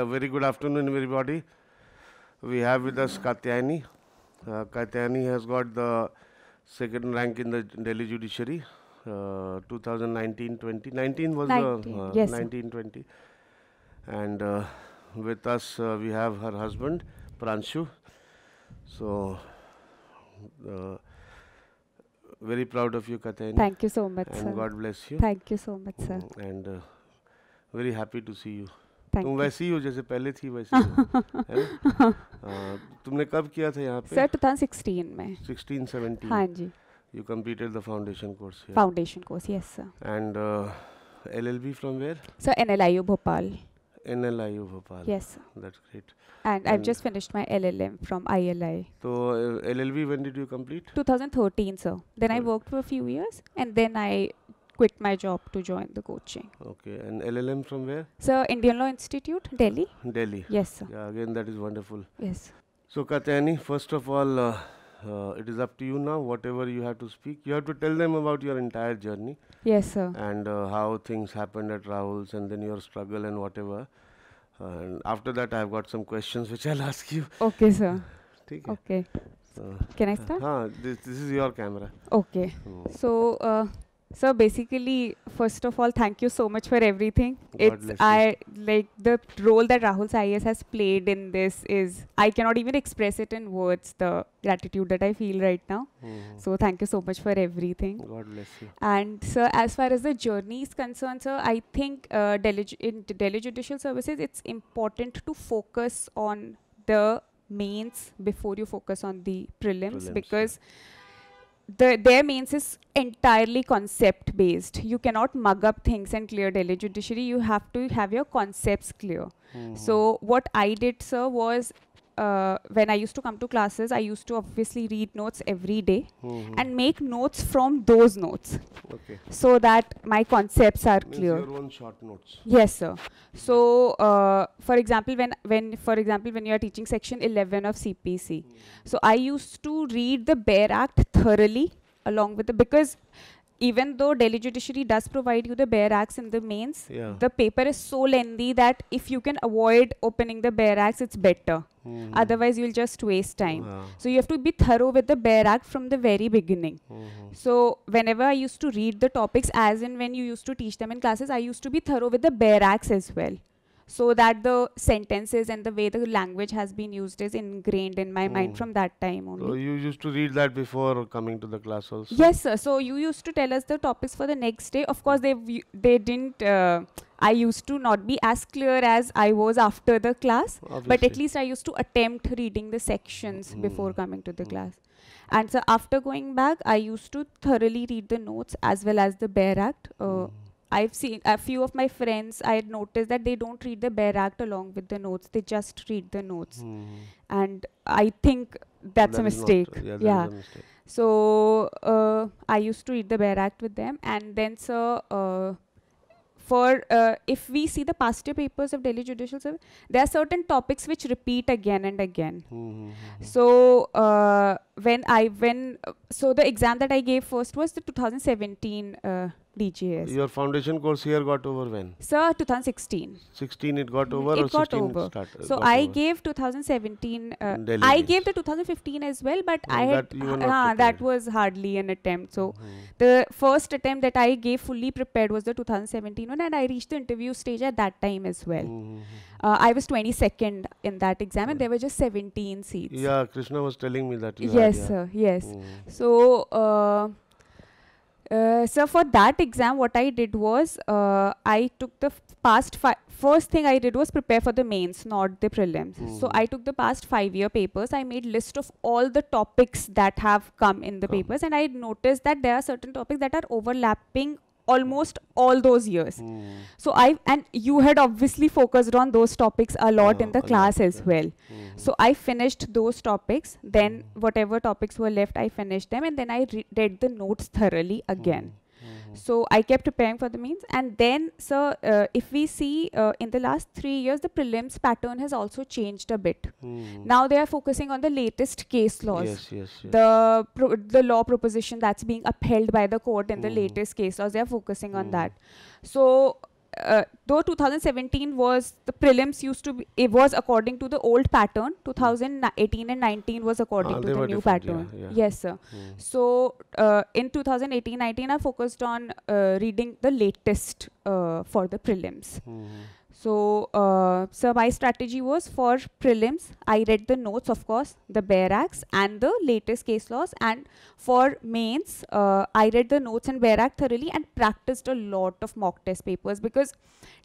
Uh, very good afternoon, everybody. We have with us Katyani. Uh, Katyani has got the second rank in the Delhi judiciary, uh, 2019-20. 19 was 19, the uh, yes, And uh, with us, uh, we have her husband, Pranshu. So, uh, very proud of you, Katyani. Thank you so much, and sir. God bless you. Thank you so much, sir. And very happy to see you. तुम तो वैसी ही हो जैसे पहले थी वैसे है आ, तुमने कब किया था यहाँ पे सर 2016 में 16 17 हाँ जी you completed the foundation course foundation course yes sir and LLB from where sir NLIU Bhopal NLIU Bhopal. Yes. That's great. And, and I've just finished my LLM from ILI. So uh, LLB when did you complete? 2013, sir. Then oh. I worked for a few years and then I quit my job to join the coaching. Okay, and LLM from where? Sir, Indian Law Institute, Delhi. Delhi. Yes, sir. Yeah, again, that is wonderful. Yes. So, Katyani, first of all, uh, uh, it is up to you now, whatever you have to speak. You have to tell them about your entire journey. Yes, sir. And uh, how things happened at Rahul's and then your struggle and whatever. and after that, I've got some questions which I'll ask you. Okay, sir. okay. So uh, Can I start? Uh, this, this is your camera. Okay. Hmm. So, uh, so basically, first of all, thank you so much for everything. God it's I like the role that Rahul is has played in this is I cannot even express it in words the gratitude that I feel right now. Mm. So thank you so much for everything. God bless you. And so, as far as the journey is concerned, sir, I think uh, in Delhi Judicial Services, it's important to focus on the mains before you focus on the prelims. prelims. because the, their means is entirely concept based. You cannot mug up things and clear Delhi judiciary. You have to have your concepts clear. Mm -hmm. So what I did, sir, was uh, when I used to come to classes, I used to obviously read notes every day mm -hmm. and make notes from those notes. Okay. So that my concepts are Means clear. Your own short notes. Yes, sir. So, uh, for example, when when for example when you are teaching section 11 of CPC, mm -hmm. so I used to read the Bear Act thoroughly along with the because even though Delhi judiciary does provide you the bare acts in the mains, yeah. the paper is so lengthy that if you can avoid opening the bare acts, it's better. Mm. Otherwise, you'll just waste time. Yeah. So you have to be thorough with the bare act from the very beginning. Mm-hmm. So whenever I used to read the topics, as in when you used to teach them in classes, I used to be thorough with the bare acts as well so that the sentences and the way the language has been used is ingrained in my mm. mind oh. from that time only. So you used to read that before coming to the class also? Yes, sir. So you used to tell us the topics for the next day. Of course, they they didn't. Uh, I used to not be as clear as I was after the class, Obviously. but at least I used to attempt reading the sections mm. before coming to the mm. class. And so after going back, I used to thoroughly read the notes as well as the Bear Act. Uh, mm-hmm. I've seen a few of my friends, I had noticed that they don't read the bare act along with the notes, they just read the notes. Mm. And I think that's that a mistake. Not, yeah. yeah. A mistake. So uh, I used to read the bare act with them, and then, sir, uh, for uh, if we see the past year papers of Delhi Judicial Service, there are certain topics which repeat again and again. Mm-hmm. So uh, when I when so the exam that I gave first was the 2017 uh, DGS. Your foundation course here got over when? Sir, 2016. 16 it got over. It got over. Start, uh, so got I over. gave 2017. Uh, I gave the 2015 as well, but I had that, that was hardly an attempt. So mm-hmm. the first attempt that I gave fully prepared was the 2017 one, and I reached the interview stage at that time as well. Mm-hmm. Uh, I was 22nd in that exam, and there were just 17 seats. Yeah, Krishna was telling me that. yes, had, yeah. sir. Yes. Mm-hmm. So uh, uh, so for that exam, what I did was uh, I took the past five. First thing I did was prepare for the mains, not the prelims. Mm. So I took the past five-year papers. I made list of all the topics that have come in the come. papers, and I noticed that there are certain topics that are overlapping almost all those years. Mm. So I and you had obviously focused on those topics a lot uh-huh, in the class as well. Mm. So I finished those topics. Then hmm. whatever topics were left, I finished them, and then I read the notes thoroughly hmm. again. Mm. So I kept preparing for the means, And then, sir, uh, if we see uh, in the last three years, the prelims pattern has also changed a bit. Mm. Now they are focusing on the latest case laws. Yes, yes, yes. The, the law proposition that's being upheld by the court in mm. the hmm. latest case laws, they are focusing mm. on hmm. that. So uh, though 2017 was the prelims used to be it was according to the old pattern 2018 and 19 was according ah, to the new pattern yeah, yeah. yes sir mm. so uh, in 2018 19 i focused on uh, reading the latest uh, for the prelims mm. So, uh, so my strategy was for prelims, I read the notes, of course, the bare acts and the latest case laws. And for mains, uh, I read the notes and bare act thoroughly and practiced a lot of mock test papers because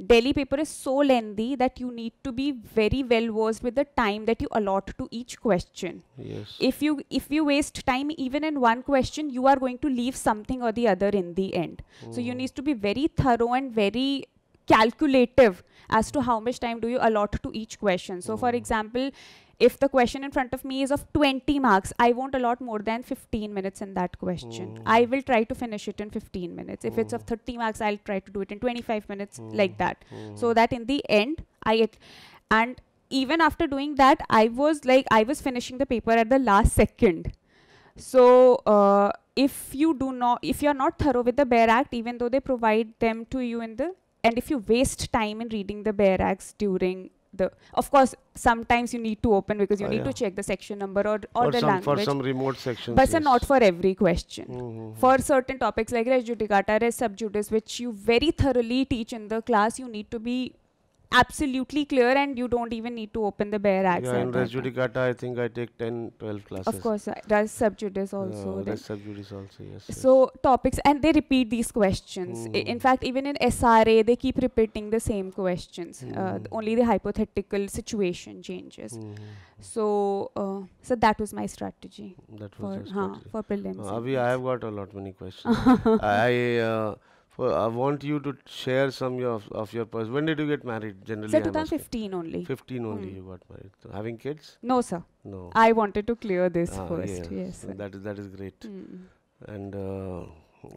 Delhi paper is so lengthy that you need to be very well versed with the time that you allot to each question. Yes. If you if you waste time even in one question, you are going to leave something or the other in the end. Mm. So you oh. need to be very thorough and very calculative as to how much time do you allot to each question. So, for oh. example, if the question in front of me is of 20 marks, I won't allot more than 15 minutes in that question. I oh. will try to finish it in 15 minutes. If it's of 30 marks, I'll try to do it in 25 minutes, like that. So that in the end, I get. And even after doing that, I was like, I was finishing the paper at the last second. So, uh, if you do not, if you're not thorough with the Bear Act, even though they provide them to you in the and if you waste time in reading the bare acts during the of course sometimes you need to open because you oh, need yeah. to check the section number or, or the some, language for some remote sections but yes. not for every question mm -hmm. for certain topics like res judicata res sub judice which you very thoroughly teach in the class you need to be absolutely clear and you don't even need to open the bare axis. Yeah, and res judicata, I think I take 10, 12 classes. Of course, uh, res sub judice also. Yeah, res sub judice also, yes. So, yes. topics, and they repeat these questions. Mm. In hmm. fact, even in SRA, they keep repeating the same questions. Mm. Uh, hmm. only the hypothetical situation changes. Mm. So, uh, so that was my strategy. That was for, strategy. Huh, for prelims. Uh, Abhi, I have got a lot many questions. I... Uh, for, I want you to share some of, of your past. When did you get married? Generally, sir, 2015 only. 15 only mm. you got married. So having kids? No, sir. No. I wanted to clear this ah, first. Yes, yes that is that is great. Mm. And uh,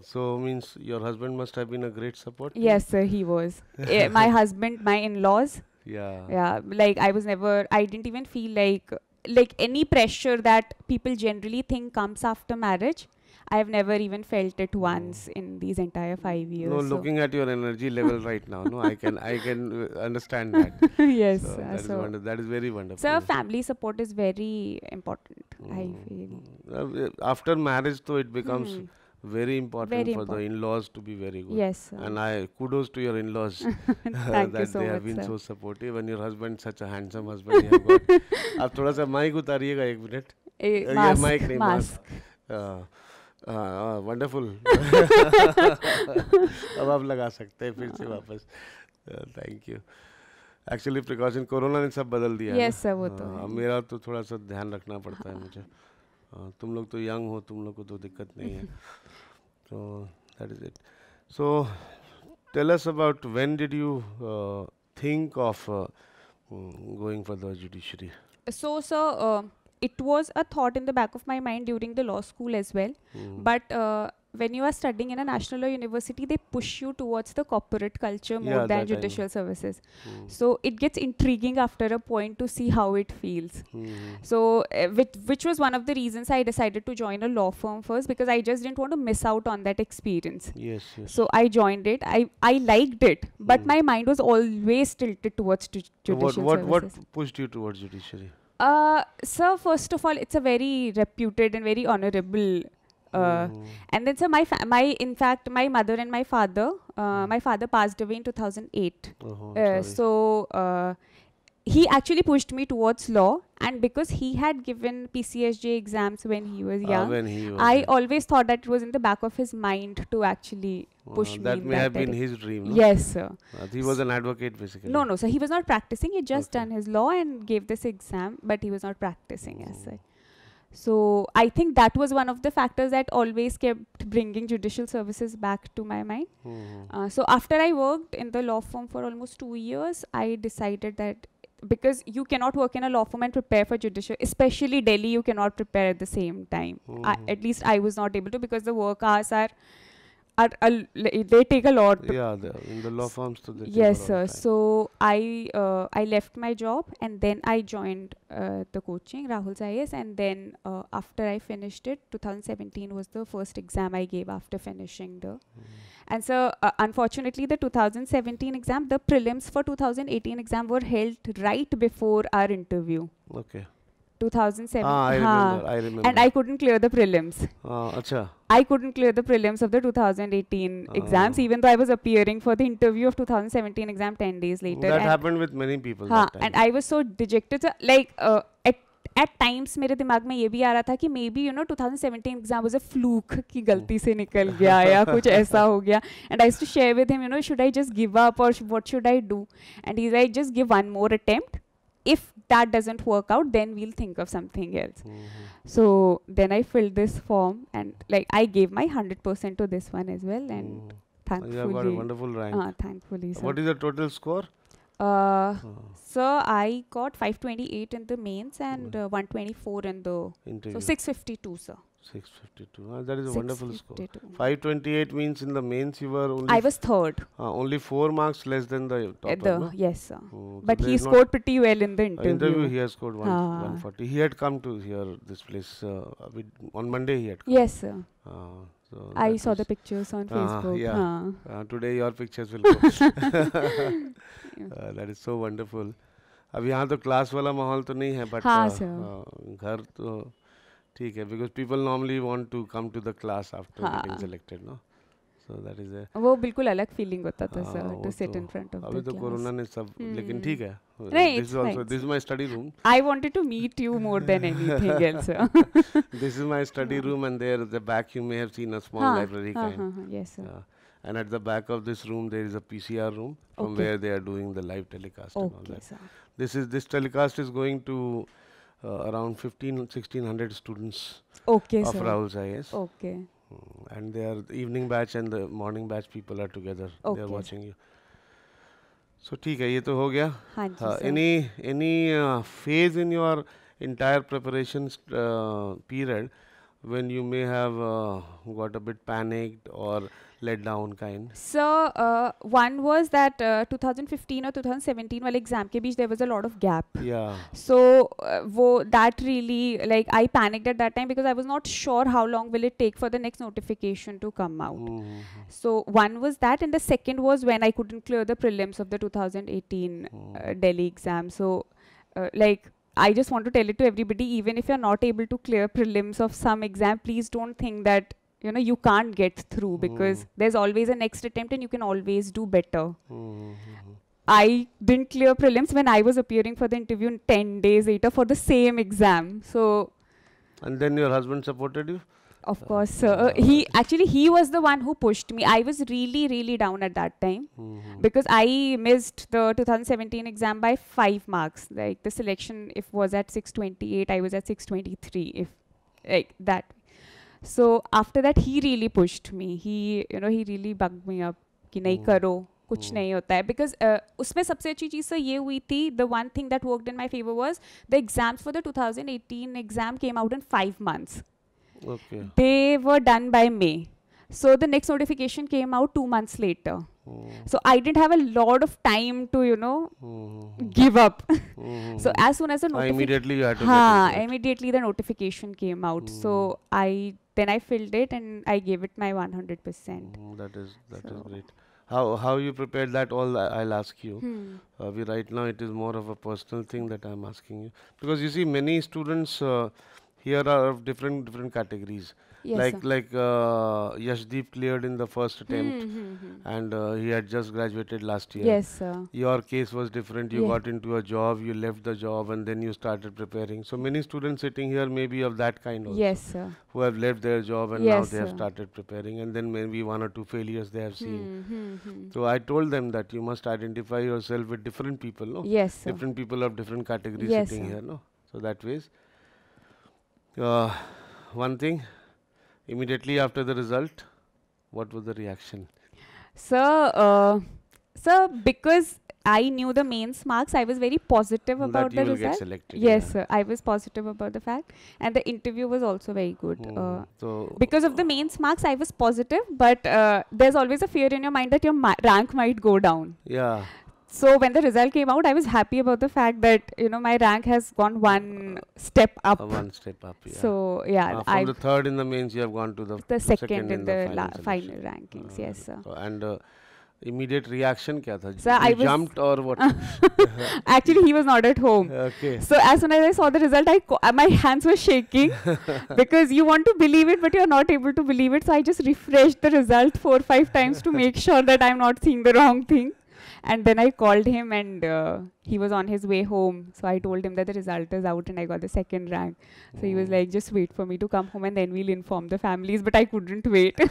so means your husband must have been a great support. Yes, sir, he was. uh, my husband, my in-laws. Yeah. Yeah, like I was never. I didn't even feel like like any pressure that people generally think comes after marriage I've never even felt it once mm. in these entire five years. No, so. looking at your energy level right now, no, I can I can uh, understand that. yes, so that, so is that is very wonderful. So family support is very important. Mm. I feel uh, after marriage, though, it becomes. Mm. Very important very for important. the in-laws to be very good. Yes, sir. and I kudos to your in-laws that they so have been sir. so supportive. And your husband, such a handsome husband, you have got. आप थोड़ा सा mic उतारिएगा एक wonderful हाँ, अब आप लगा सकते हैं फिर से हाँ। वापस thank you actually precaution corona ने सब बदल दिया yes, है वो तो आ, हाँ, मेरा तो थोड़ा सा ध्यान रखना पड़ता है मुझे आ, तुम लोग तो यंग हो तुम लोग को तो दिक्कत नहीं है तो that is it so tell us about when did you think of going for the judiciary so sir it was a thought in the back of my mind during the law school as well. Mm. But uh, when you are studying in a national law university, they push you towards the corporate culture more yeah, than judicial services. Mm. So it gets intriguing after a point to see how it feels. Mm. So uh, which, which was one of the reasons I decided to join a law firm first because I just didn't want to miss out on that experience. Yes. yes. So I joined it. I I liked it, but mm. my mind was always tilted towards judicial what, what, services. What pushed you towards judiciary? Uh, sir, first of all, it's a very reputed and very honorable. Uh, oh. And then, sir, my, my, in fact, my mother and my father, uh, hmm. my father passed away in 2008. Uh-huh, uh, so, uh, he actually pushed me towards law and because he had given pcsj exams when he was ah, young uh, he was i young. always thought that it was in the back of his mind to actually ah, push me that may that have been his dream no? yes sir uh, he was an advocate basically no no so he was not practicing he just okay. done his law and gave this exam but he was not practicing oh. so I think that was one of the factors that always kept bringing judicial services back to my mind. Mm. Uh, so after I worked in the law firm for almost two years, I decided that because you cannot work in a law firm and prepare for judicial, especially Delhi, you cannot prepare at the same time. Mm. I, mm-hmm. at least I was not able to because the work hours are are, are, they take a lot. Yeah, the, in the law firms. So yes, sir. So I uh, I left my job and then I joined uh, the coaching Rahul's IS and then uh, after I finished it, 2017 was the first exam I gave after finishing the. Mm. And so uh, unfortunately, the 2017 exam, the prelims for 2018 exam were held right before our interview. Okay. दिमाग में ये भी आ रहा था maybe you know two thousand exam fluke की गलती से निकल गया या कुछ ऐसा हो गया and I to share with him you know should I just give up I do and just give one more attempt if that doesn't work out then we'll think of something else mm-hmm. so then i filled this form and like i gave my 100% to this one as well and mm. thankfully you got a wonderful rank uh, thankfully sir. what is the total score uh, oh. Hmm. so I got 528 in the mains and hmm. uh, 124 in the Interview. so 652, sir. 652 ah, that is a wonderful score 528 means in the mains you were only i was third Uh, only four marks less than the top. Uh, the, no? yes sir oh, but so he scored pretty well in the interview Uh, interview he has scored one, uh. 140 he had come to here this place uh, with, on monday he had come. yes sir Uh, So I saw the pictures on uh, Facebook. Yeah. Huh. Uh, today your pictures will post. uh, that is so wonderful. अब यहाँ तो class वाला माहौल तो नहीं है but हाँ, uh, घर तो ठीक है because people normally want to come to the class after getting selected no so that is वो बिल्कुल अलग फीलिंग होता था sir to sit in front of अभी तो कोरोना ने सब लेकिन ठीक है this is also this is my study room I wanted to meet you more than anything else this is my study room and there the back you may have seen a small library kind yes sir and at the back of this room there is a PCR room from okay. where they are doing the live telecast okay, and all that. Sir. This is this telecast is going to uh, around 15 1600 students okay, of sir. Rahul's IS. Okay. mm, And they are the evening batch and the morning batch people are together. Okay. They are watching you. So theek hai ye to ho gaya हाँ जी uh, Any any uh, phase in your entire preparation uh, period when you may have uh, got a bit panicked or let down kind? So uh, one was that uh, 2015 or 2017 while exam ke beech there was a lot of gap. Yeah. So uh, wo, that really like I panicked at that time because I was not sure how long will it take for the next notification to come out. Mm -hmm. So one was that and the second was when I couldn't clear the prelims of the 2018 mm. Mm-hmm. Uh, Delhi exam. So uh, like I just want to tell it to everybody, even if you're not able to clear prelims of some exam, please don't think that you know you can't get through hmm. because mm. there's always a next attempt and you can always do better. Mm -hmm. I didn't clear prelims when I was appearing for the interview 10 days later for the same exam. So. And then your husband supported you? of uh, course uh, uh he actually he was the one who pushed me i was really really down at that time mm -hmm. because i missed the 2017 exam by 5 marks like the selection if was at 628 i was at 623 if like that so after that he really pushed me he you know he really bugged me up ki nahi mm -hmm. karo कुछ mm-hmm. नहीं होता है because uh, उसमें सबसे अच्छी चीज़ sir ये हुई थी the one thing that worked in my favour was the exams for the 2018 exam came out in five months Okay. They were done by May. So the next notification came out two months later. Hmm. So I didn't have a lot of time to, you know, mm. give up. Mm. so as soon as the notification, immediately you had to ha, immediately the notification came out. So hmm. I then I filled it and I gave it my 100 percent. Hmm, that is that so is great. How how you prepared that all I, I'll ask you. Hmm. Uh, we right now it is more of a personal thing that I'm asking you because you see many students. Uh, here are different different categories. Yes, like sir. like uh, Yashdeep cleared in the first hmm, attempt, mm -hmm. and uh, he had just graduated last year. Yes, sir. Your case was different. You yeah. got into a job, you left the job, and then you started preparing. So many students sitting here may be of that kind also. Yes, sir. Who have left their job and yes, now they sir. have started preparing, and then maybe one or two failures they have hmm, seen. Mm -hmm. So I told them that you must identify yourself with different people. No? Yes, sir. Different people of different categories yes, sitting sir. here. No, so that ways. Uh, one thing, immediately after the result, what was the reaction? Sir, uh, sir, because I knew the mains marks. I was very positive about the result. Selected, yes, yeah. sir. I was positive about the fact, and the interview was also very good. Hmm, uh, so because of the mains marks, I was positive, but uh, there's always a fear in your mind that your rank might go down. Yeah so when the result came out, I was happy about the fact that you know my rank has gone one step up. Uh, one step up. Yeah. So yeah, uh, from I've the third in the mains, you have gone to the the second, second in, in, the, the final, final rankings. Uh, yes, sir. Uh, and uh, immediate reaction kya tha? So you I jumped or what? Actually, he was not at home. Okay. So as soon as I saw the result, I uh, my hands were shaking because you want to believe it, but you're not able to believe it. So I just refreshed the result four five times to make sure that I'm not seeing the wrong thing. And then I called him, and uh, he was on his way home. So I told him that the result is out, and I got the second rank. So he was oh. like, "Just wait for me to come home, and then we'll inform the families." But I couldn't wait.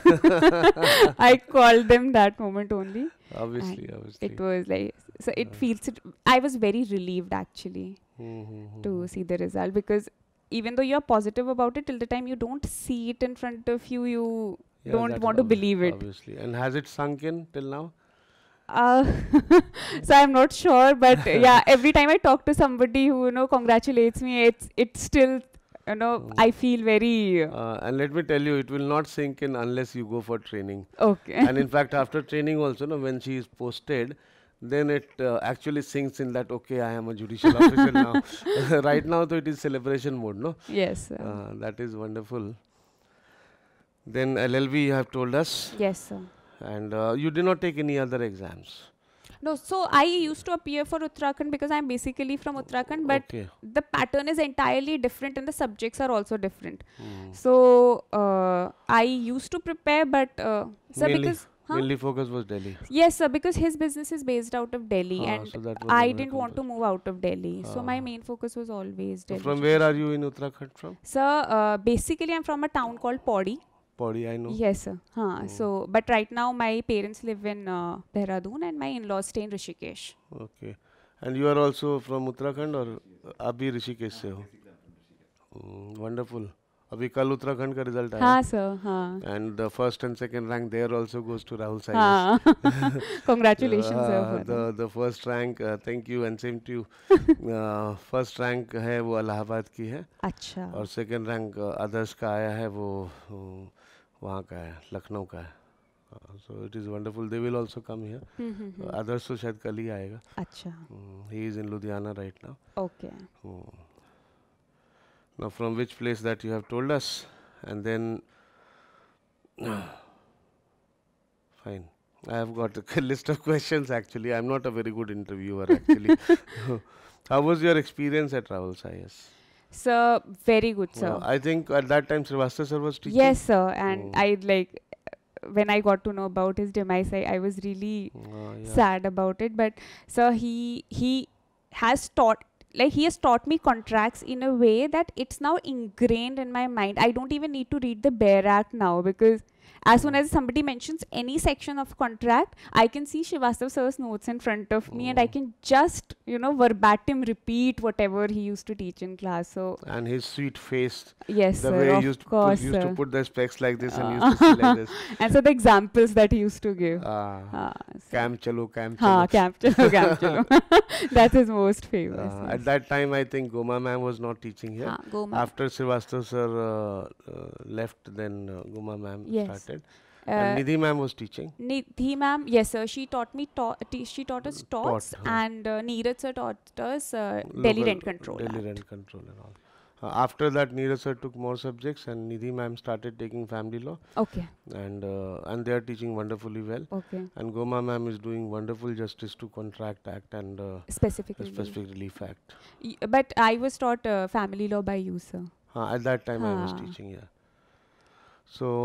I called them that moment only. Obviously, and obviously. It was like so. It yeah. Uh. feels. It, I was very relieved actually mm-hmm. to mm-hmm. see the result because even though you're positive about it till the time you don't see it in front of you you yeah, don't want to believe it obviously and has it sunk in till now uh, so I'm not sure, but yeah, every time I talk to somebody who you know congratulates me, it's it's still you know mm. I feel very. Uh, and let me tell you, it will not sink in unless you go for training. Okay. And in fact, after training also, when she is posted, then it uh, actually sinks in that okay i am a judicial officer now right now though it is celebration mode no yes uh, that is wonderful then LLB you have told us yes sir and uh, you did not take any other exams no so i used to appear for uttarakhand because i'm basically from uttarakhand but okay. the pattern is entirely different and the subjects are also different hmm. so uh, i used to prepare but uh, sir Mainly. because Huh? Mainly focus was Delhi. Yes, sir, because his business is based out of Delhi, ah, and so I didn't want to move out of Delhi. Ah. So my main focus was always Delhi. So from where are you in Uttarakhand from? Sir, uh, basically I'm from a town called podi Pauri, I know. Yes, sir. हाँ, huh. Hmm. Oh. So, but right now my parents live in uh, Dehradun and my in-laws stay in Rishikesh. Okay. And you are also from Uttarakhand or आप भी ऋषिकेश से हो wonderful hmm, अभी कल उत्तराखंड का result आया हाँ सर हाँ and the first and second rank there also goes to Rahul Sai हाँ congratulations sir the the first rank thank you and same to you first rank है वो इलाहाबाद की है अच्छा और सेकंड रैंक अदर्स का आया है वो uh, वहाँ का है लखनऊ का है so it is wonderful they will also come here others तो शायद कल ही आएगा अच्छा ही is in Ludhiana right now okay now from which place that you have told us and then fine i have got a list of questions actually i'm not a very good interviewer actually how was your experience at rahul sayas Sir, very good, sir. I think at that time Srivastava sir was teaching. Yes, sir. And oh. I like when I got to know about his demise, I, I was really oh, yeah. sad about it. But sir, he he has taught like he has taught me contracts in a way that it's now ingrained in my mind. I don't even need to read the Bear Act now because as soon as somebody mentions any section of contract, I can see Shivastav sir's notes in front of me, oh. and I oh. can just you know verbatim repeat whatever he used to teach in class. So and his sweet face, yes, the sir, way he used, course, to, used to put the specs like this uh. and used to like this, and so the examples that he used to give. Ah, ah so. camp chalo, camp chalo, ha, camp chalo, camp chalo. Ah, That's his most famous. Uh, yes. At that time, I think Goma ma'am was not teaching here. Ha, Goma. After Shivastav sir uh, uh, left, then uh, Goma ma'am. Yes started. Uh, Nidhi ma'am was teaching. Nidhi ma'am, yes sir. She taught me ta she taught us tots, taught, and uh, Neeraj sir taught us uh, Delhi rent control. Delhi rent control and all. Uh, after that, Neeraj sir took more subjects, and Nidhi ma'am started taking family law. Okay. And uh, and they are teaching wonderfully well. Okay. And Goma ma'am is doing wonderful justice to contract act and uh, specific specific relief, relief act. Y but I was taught uh, family law by you, sir. Uh, at that time, I was teaching. Yeah. So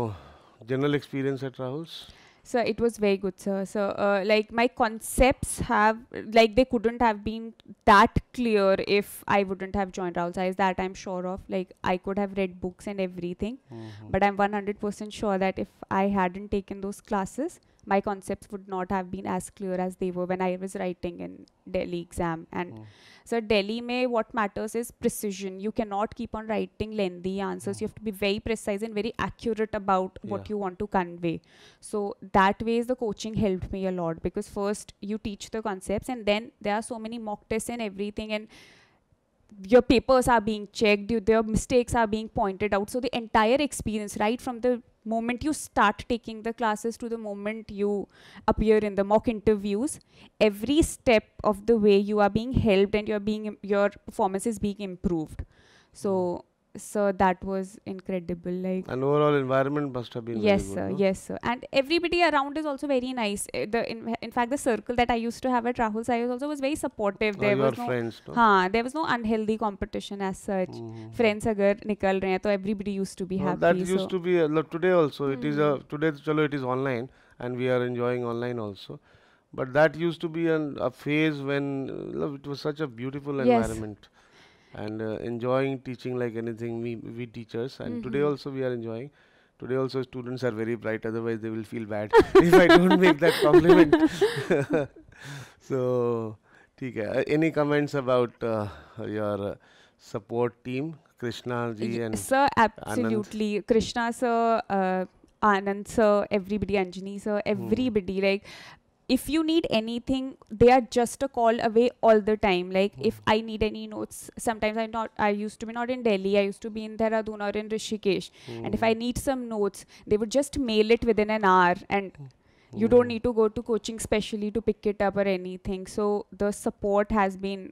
General experience at Rahul's? So it was very good, sir. So uh, like my concepts have like they couldn't have been that clear if I wouldn't have joined Rahul Science. That I'm sure of. Like I could have read books and everything, mm -hmm. but I'm 100% sure that if I hadn't taken those classes, my concepts would not have been as clear as they were when I was writing in Delhi exam. And mm. so Delhi may what matters is precision. You cannot keep on writing lengthy answers. Mm. You have to be very precise and very accurate about yeah. what you want to convey. So that is the coaching helped me a lot because first you teach the concepts and then there are so many mock tests and everything and your papers are being checked, Your mistakes are being pointed out. So the entire experience, right from the moment you start taking the classes to the moment you appear in the mock interviews every step of the way you are being helped and you're being your performance is being improved so so that was incredible like an overall environment must have been yes good, sir no? yes sir and everybody around is also very nice uh, the in, in, fact the circle that i used to have at rahul sai also was very supportive oh, there was no, friends, no? there was no unhealthy competition as such mm. friends agar nikal rahe hain everybody used to be no, happy that used so. to be uh, today also mm. it is a mm-hmm. today chalo it is online and we are enjoying online also but that used to be an, a phase when uh, it was such a beautiful yes. environment and uh, enjoying teaching like anything we, we teachers and mm-hmm. today also we are enjoying today also students are very bright otherwise they will feel bad if i don't make that compliment so uh, any comments about uh, your uh, support team krishna ji y- and sir absolutely Anand. krishna sir uh, Anand sir, everybody, Anjani sir, hmm. everybody. Hmm. Like if you need anything they are just a call away all the time like mm. if i need any notes sometimes i'm not i used to be not in delhi i used to be in dehradun or in rishikesh mm. and if i need some notes they would just mail it within an hour and mm. you don't need to go to coaching specially to pick it up or anything so the support has been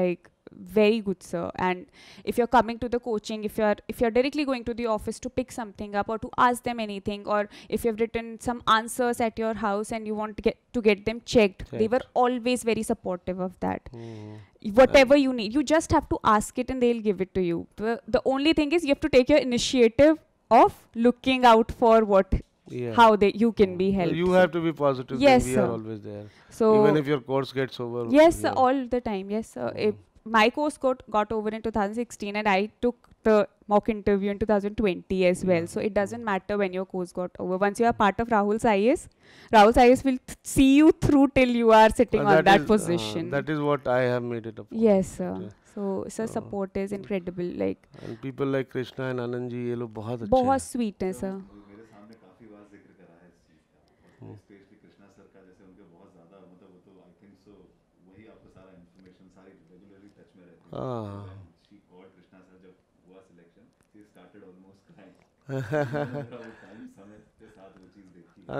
like very good sir and if you're coming to the coaching if you're if you're directly going to the office to pick something up or to ask them anything or if you've written some answers at your house and you want to get to get them checked they were always very supportive of that mm. whatever um. you need you just have to ask it and they'll give it to you the, the only thing is you have to take your initiative of looking out for what yeah. how they you can hmm. be helped. You have to be positive. Yes, we sir. are always there. So even if your course gets over. Yes, sir, all the time. Yes, sir. Mm my course got, got over in 2016 and I took the mock interview in 2020 as well. So it doesn't matter when your course got over. Once you are part of Rahul's IS, Rahul's IS will see you through till you are sitting uh, on that, that is, uh, position. Uh, that is what I have made it up. Yes, sir. Yeah. So sir, so uh, support is incredible. Like and people like Krishna and Anandji, ये लोग बहुत अच्छे sweet sir. Uh,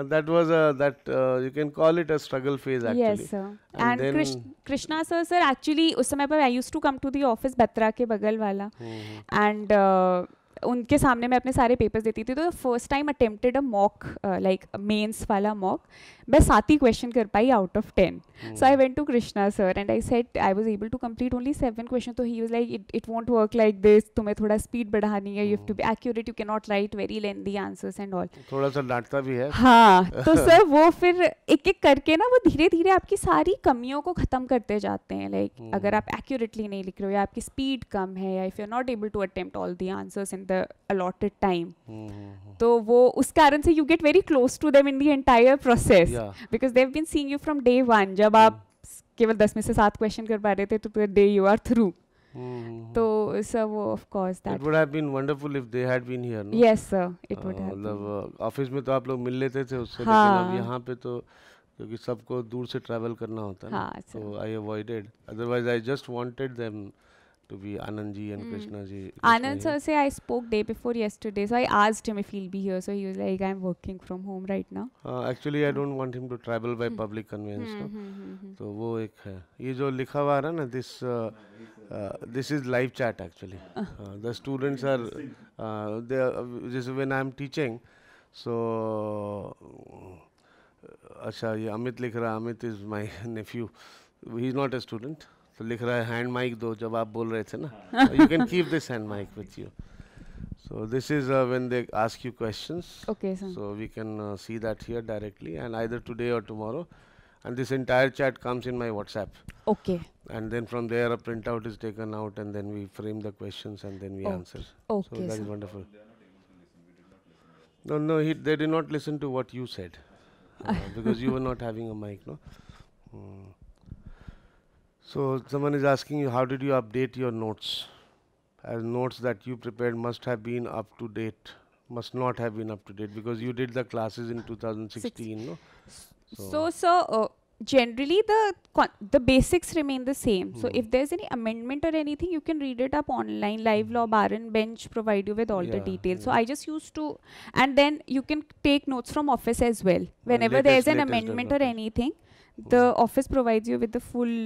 that was a that uh, you can call it a struggle phase actually. Yes, sir. And, and Krish, Krishna sir, sir actually us समय पर I used to come to the office batra Batra के बगल hmm. and uh, उनके सामने मैं अपने सारे papers देती थी तो first time attempted a mock like mains वाला मॉक मैं सात ही क्वेश्चन कर पाई out of ten so I went to Krishna sir and I set I was able to complete only seven question तो he was like it it won't work like this तुम्हें थोड़ा speed बढ़ानी है you to be accurate you के not write very lengthy answers and all थोड़ा सा डांटता भी है हाँ तो सर वो फिर एक एक करके ना वो धीरे धीरे आपकी सारी कमियों को ख़त्म करते जाते हैं लाइक like, अगर hmm. आप एक्यूरेटली नहीं लिख रहे हो या आपकी स्पीड कम है या if you are not able to attempt all the answers in the the allotted time. So, wo, us karan se you get very close to them in the entire process yeah. because they've been seeing you from day one. जब आप mm. केवल दस में से सात question कर पा रहे थे तो डे यू आर थ्रू तो सर mm-hmm. तो, वो of course that would have been wonderful if they had been here no yes sir it would have मतलब ऑफिस uh, में तो आप लोग मिल लेते थे उससे हाँ. लेकिन अब हाँ। यहां पे तो क्योंकि सबको दूर से ट्रैवल करना होता है हाँ, तो I avoided otherwise I just wanted them to be Anand ji and mm. Krishna ji. Krishna Anand sir say I spoke day before yesterday, so I asked him if he'll be here. So he was like, I'm working from home right now. Uh, actually, mm. I don't want him to travel by mm. public conveyance. So, wo ek hai. Ye jo likha एक है ये जो लिखा हुआ है ना this this is live chat actually the students are जैसे when when I'm teaching, so. अच्छा ये अमित लिख रहा है Amit is my nephew he is not a student तो लिख रहा है हैंड माइक दो जब आप बोल रहे थे ना you can keep this hand mic with you So this is uh, when they ask you questions. Okay, sir. So we can uh, see that here directly, and either today or tomorrow. And this entire chat comes in my WhatsApp. Okay. And then from there, a printout is taken out, and then we frame the questions, and then we okay. answer. Okay, so that sir. is wonderful. No, no, he, they did not listen to what you said uh, because you were not having a mic, no. Mm. So someone is asking you how did you update your notes as notes that you prepared must have been up to date must not have been up to date because you did the classes in 2016 Six. no so, so uh, generally the the basics remain the same hmm. so if there's any amendment or anything you can read it up online live hmm. law bar and bench provide you with all yeah, the details yeah. so i just used to and then you can take notes from office as well whenever latest, there's an amendment or anything the hmm. office provides you with the full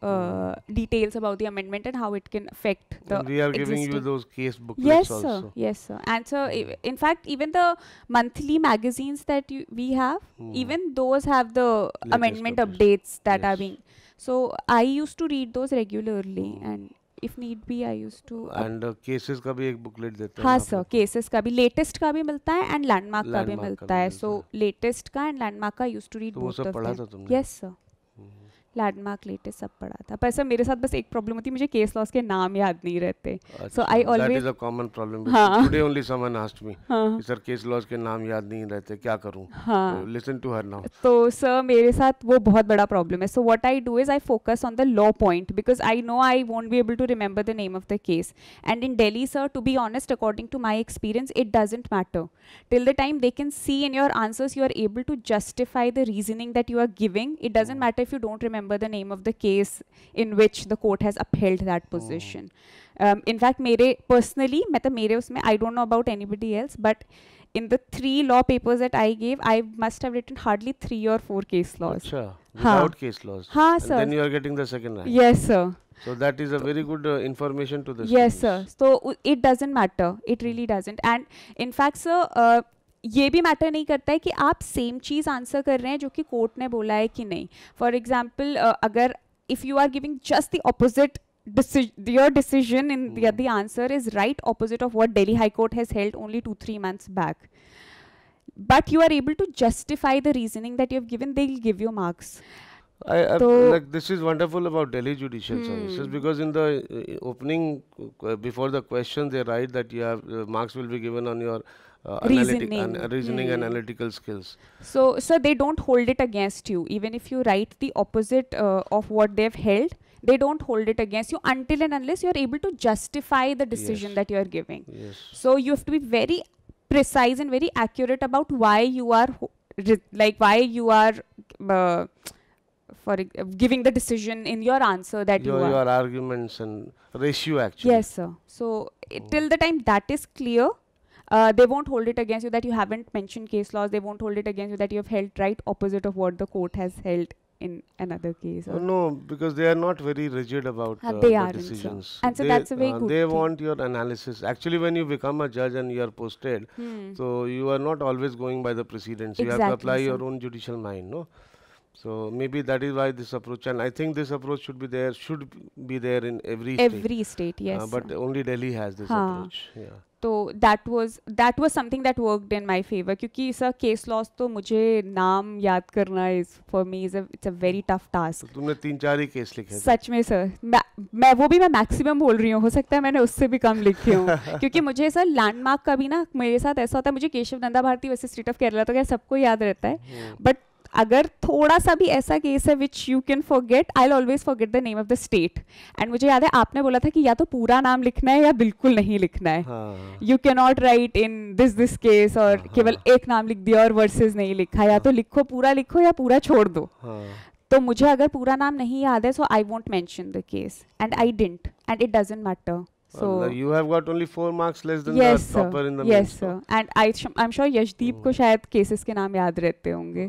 Hmm. uh, details about the amendment and how it can affect the. And we are giving you those case booklets yes, also. Sir. Yes, sir. And so, hmm. in fact, even the monthly magazines that you, we have, hmm. even those have the Latest amendment updates that yes. are being. So I used to read those regularly, and if need be, I used to. And uh, cases, का भी एक booklet देते हैं हाँ sir cases का भी latest का भी मिलता है एंड लैंडमार्क का भी मिलता है सो लेटेस्ट का एंड लैंडमार्क का use to read both of them. था तुमने लैंडमार्क लेटेस्ट सब पढ़ा था पर सर मेरे साथ बस एक प्रॉब्लम होती मुझे केस लॉस के नाम याद नहीं रहते so I always a common problem today only someone asked me sir case laws के नाम याद नहीं रहते क्या करूं लिसन टू हर नाउ तो सर तो, मेरे साथ वो बहुत बड़ा प्रॉब्लम है so what I do is I focus on the law point because I know I won't be able to remember the name of the case and in Delhi sir to be honest according to my experience it doesn't matter till the time they can see in your answers you are able to justify the reasoning that you are giving it doesn't matter if you don't remember remember the name of the case in which the court has upheld that hmm. position. Oh. Um, in fact, personally I don't know about anybody else, but in the three law papers that I gave, I must have written hardly three or four case laws. without Haan. case laws. Haan, and sir. Then you are getting the second rank. Yes, sir. So that is a very good uh, information to the Yes, students. sir. So it doesn't matter. It really hmm. doesn't. And in fact, sir, uh, ये भी matter नहीं करता है कि आप same चीज़ answer कर रहे हैं जो कि कोर्ट ने बोला है कि नहीं फॉर एग्जाम्पल अगर if you are giving just the opposite decision your decision in the, the answer is right opposite of what delhi high court has held only 2 3 months back but you are able to justify the reasoning that you have given they'll give you marks I, I so, like this is wonderful about Delhi Judicial hmm. Services because in the uh, opening uh, before the question they write that you have uh, marks will be given on your uh, reasoning, an, uh, reasoning and hmm. analytical skills. So, sir, they don't hold it against you. Even if you write the opposite uh, of what they've held, they don't hold it against you until and unless you are able to justify the decision yes. that you are giving. Yes. So, you have to be very precise and very accurate about why you are like why you are uh, for uh, giving the decision in your answer that your, you are. Your arguments and ratio actually. Yes, sir. So, till the time that is clear, uh, they won't hold it against you that you haven't mentioned case laws. They won't hold it against you that you have held right opposite of what the court has held in another case. no, because they are not very rigid about uh, uh they the decisions. So. And so they, that's a very uh, They thing. want your analysis. Actually, when you become a judge and you are posted, hmm. so you are not always going by the precedents. Exactly you have to apply so. your own judicial mind. No. So maybe that is why this approach, and I think this approach should be there, should be there in every every state. state yes, uh, but sir. only Delhi has this Haan. approach. Yeah. तो that was that was something that worked in my favour क्योंकि sir case laws तो मुझे नाम याद करना is for me is it's a very tough task तुमने तीन चार ही केस लिखे सच में सर मैं वो भी मैं मैक्सिमम बोल रही हूँ हो सकता है मैंने उससे भी कम लिखे हूँ क्योंकि मुझे सर लैंडमार्क का भी ना मेरे साथ ऐसा होता है मुझे केशव नंदा भारती वैसे स्टेट ऑफ केरला तो क्या सबको याद रहता है बट हम्म। अगर थोड़ा सा भी ऐसा केस है which you can forget I always forget the name of the state and मुझे याद है आपने बोला था कि या तो पूरा नाम लिखना है या बिल्कुल नहीं लिखना है you can not write in this this case और हाँ. केवल एक नाम लिख दिया और वर्सेज नहीं लिखा या तो हाँ। लिखो पूरा लिखो या पूरा छोड़ दो हाँ. तो मुझे अगर पूरा नाम नहीं याद है so I won't mention the case and I didn't and it doesn't matter So you have got only four marks less than yes, the topper in the yes, sir. And I I'm sure Yashdeep oh. को शायद cases के नाम याद रहते होंगे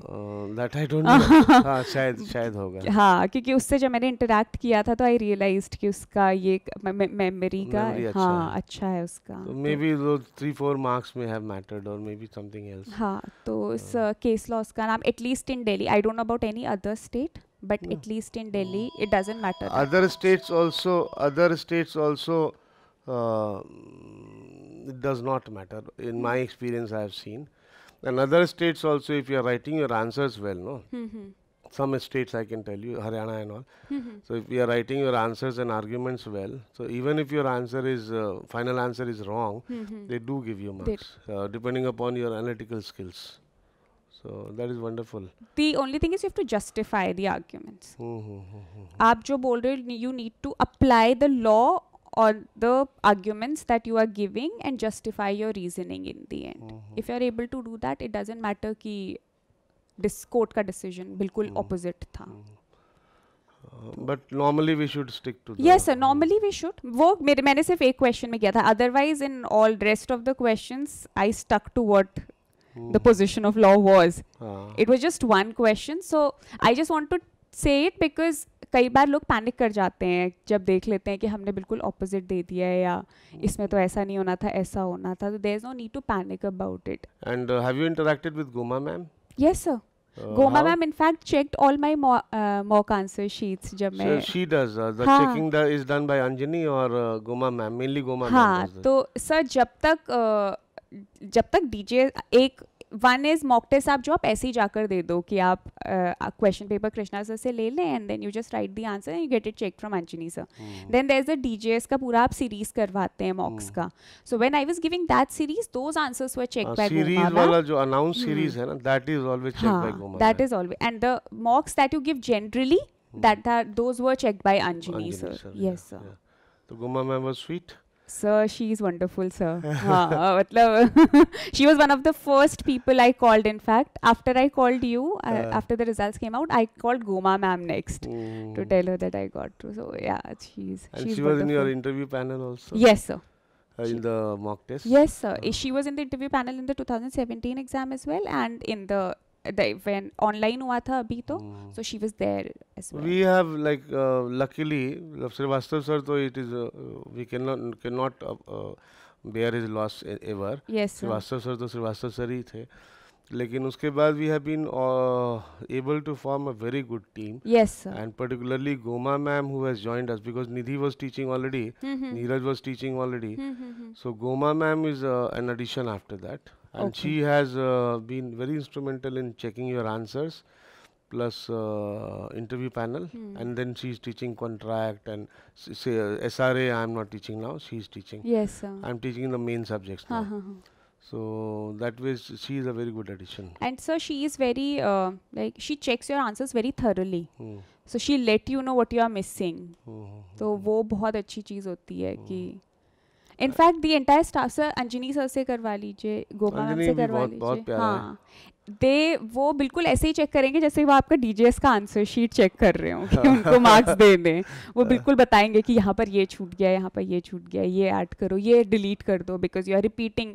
that I don't no हाँ शायद शायद होगा हाँ क्योंकि उससे जब मैंने इंटरेक्ट किया था तो आई रियलाइज्ड कि उसका ये मेमोरी का अच्छा हाँ अच्छा है उसका तो मे बी दो थ्री फोर मार्क्स में हैव मैटर्ड और मे बी समथिंग एल्स हाँ तो इस केस हाँ। लॉ uh, का नाम at least in Delhi I don't know about any other state but no. Hmm. at least in delhi it doesn't matter other states also other states also uh, it does not matter. In my experience, I have seen. And other states also, if you are writing your answers well, no. Mm-hmm. Some states I can tell you, Haryana and all. Mm-hmm. So if you are writing your answers and arguments well, so even if your answer is uh, final answer is wrong, mm-hmm. they do give you marks uh, depending upon your analytical skills. So that is wonderful. The only thing is you have to justify the arguments. आप जो you need to apply the law all the arguments that you are giving and justify your reasoning in the end. Mm-hmm. If you're able to do that, it doesn't matter ki this court ka decision bilkul mm-hmm. opposite tha. Mm-hmm. Uh, but normally we should stick to yes sir mm-hmm. normally we should work mere maine sirf ek question mein kiya tha otherwise in all rest of the questions i stuck to what the position of law was ah. it was just one question so i just want to say it because कई बार लोग panic कर जाते हैं जब देख लेते हैं कि हमने बिल्कुल ऑपोजिट दे दिया है या इसमें तो ऐसा नहीं होना था ऐसा होना था तो there is no need to panic about it and have you interacted with Goma ma'am yes sir Goma ma'am, in fact, checked all my mock, uh, mock answer sheets. जब so मैं she does uh, the हाँ, checking the is done by Anjani or uh, Goma ma'am mainly Goma हाँ, ma'am. हाँ तो sir जब तक uh, जब तक डीजे एक वन इज़ मॉक टेस्ट आप जो आप ऐसे ही जाकर दे दो कि आप क्वेश्चन पेपर कृष्णा सर से ले लें and then you just write the answer and you get it check from Anjani sir then there is a D J S का पूरा आप सीरीज करवाते हैं मॉक्स hmm. का so when I was giving that series those answers they check by series वाला जो announce series hmm. है ना that is always check by Goma that is always and the mocks that you give generally that that those were checked by Anjali, Anjali sir. sir. Yes, yeah, sir. Yeah. तो the sir she's wonderful sir uh, she was one of the first people i called in fact after i called you uh. after the results came out i called goma Mam next to oh. tell her that i got through so yeah she's and she was in your interview panel also yes sir uh, in the mock test yes sir uh. she was in the interview panel in the 2017 exam as well and in the when online hua tha abhi to hmm. so she was there as well we have like uh, luckily Srivastav sir though it is uh, we cannot cannot uh, uh, bear his loss ever yes Srivastav sir तो Srivastava sir ही थे लेकिन उसके बाद we have been able to form a very good team yes and particularly Goma ma'am who has joined us because Nidhi was teaching already Neeraj was teaching already so Goma ma'am is an addition after that and okay. she has uh, been very instrumental in checking your answers plus uh, interview panel hmm. and then she is teaching contract and say uh, SRA I'm not teaching now she is teaching yes sir. I'm teaching the main subjects now uh -huh. so that way she is a very good addition and so she is very uh, like she checks your answers very thoroughly hmm. so she let you know what you are missing hmm, So वो बहुत अच्छी चीज़ होती है कि in fact the entire staff sir Anjani sir से करवा लीजिए गोपाल से करवा लीजिए हाँ दे वो बिल्कुल ऐसे ही चेक करेंगे जैसे वो आपका डीजीएस का आंसर शीट चेक कर रहे हो कि उनको मार्क्स दे दें वो बिल्कुल बताएंगे कि यहाँ पर ये छूट गया यहाँ पर ये छूट गया ये ऐड करो ये डिलीट कर दो because you are repeating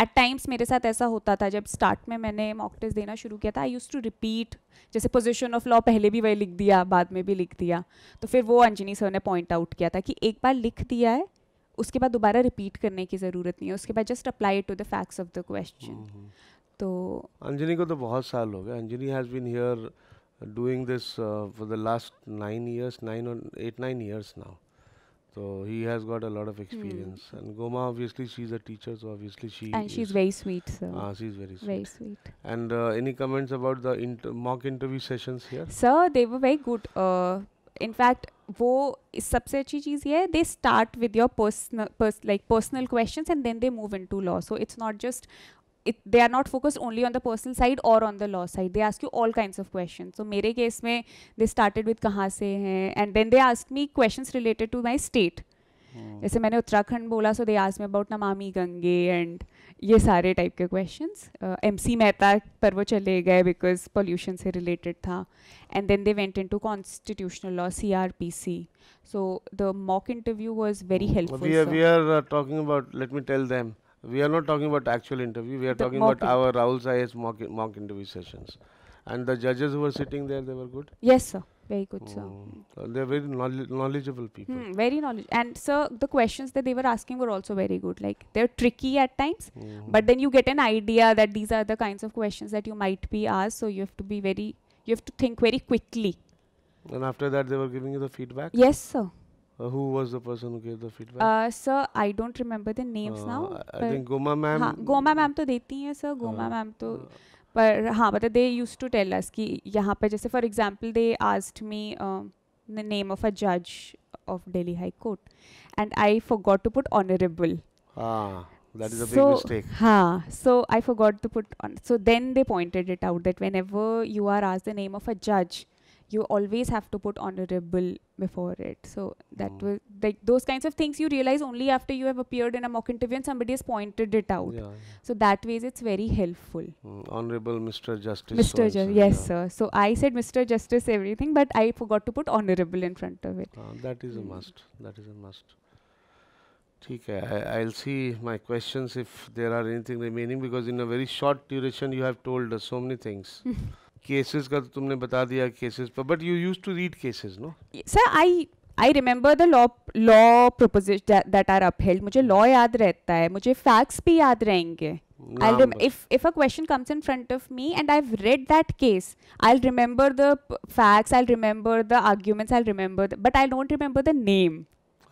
at times मेरे साथ ऐसा होता था जब स्टार्ट में मैंने मॉक टेस्ट देना शुरू किया था आई यूज़ टू रिपीट जैसे पोजिशन ऑफ लॉ पहले भी वही लिख दिया बाद में भी लिख दिया तो फिर वो अंजनी सर ने पॉइंट आउट किया था कि एक बार लिख दिया है उसके बाद दोबारा रिपीट करने की ज़रूरत नहीं है उसके बाद just apply to the facts of the question तो अंजनी को तो बहुत साल हो गए Anjani has been here doing this for the last nine years nine और eight nine years now So he has got a lot of experience. Mm. And Goma, obviously, she's a teacher, so obviously she. And she's very sweet, sir. Ah, she's very sweet. Very sweet. And uh, any comments about the inter- mock interview sessions here? Sir, they were very good. Uh, in fact वो सबसे अच्छी चीज़ ये है they start with your personal like personal question and then they move in to law so it's not just it they are not focused only on the personal side or on the law side they ask you all kinds of questions so mere case mein they started with kahan se hain and then they asked me questions related to my state जैसे मैंने उत्तराखंड बोला सो दे आज में about Namami Gange and ये सारे type के question M C Mehta पर वो चले गए बिकॉज पोल्यूशन से रिलेटेड था and then they went in to constitutional law C R P C so the mock interview was very helpful we are not talking about actual interview we are the talking about interview. our Rahul's IS mock, mock interview sessions and the judges who were sitting there they were good yes sir Very good, sir. Hmm. Uh, they're very knowledge knowledgeable people. Hmm, very knowledgeable, And sir, the questions that they were asking were also very good. Like they're tricky at times, mm. but then you get an idea that these are the kinds of questions that you might be asked. So you have to be very, you have to think very quickly. And after that, they were giving you the feedback. Yes, sir. Uh, who was the person who gave the feedback? Uh, sir, I don't remember the names uh, now. I think Goma ma'am. Goma ma'am to. sir. Uh, Goma ma'am पर हाँ मतलब they use to tell us कि यहाँ पे जैसे for example they asked me the name of a जज of Delhi high court and I forgot to put honourable That is a so, big mistake. Ha, so I forgot to put on. So then they pointed it out that whenever you are asked the name of a judge, you always have to put honorable before it so that mm. was like those kinds of things you realize only after you have appeared in a mock interview and somebody has pointed it out yeah, yeah. so that ways it's very helpful mm. honorable mr justice mr Ju yes yeah. sir so i said mr justice everything but i forgot to put honorable in front of it uh, that is mm. a hmm. must that is a must I, I'll see my questions. If there are anything remaining, because in a very short duration, you have told us so many things. Cases का तो तुमने बता दिया cases पर but you use to read cases no sir I I remember the law law proposition that are upheld मुझे law याद रहता है मुझे फैक्ट्स भी याद रहेंगे I'll if if a question comes in front of me and I've read that case, I'll remember the facts, I'll remember the arguments, I'll remember, the, but I don't remember the name.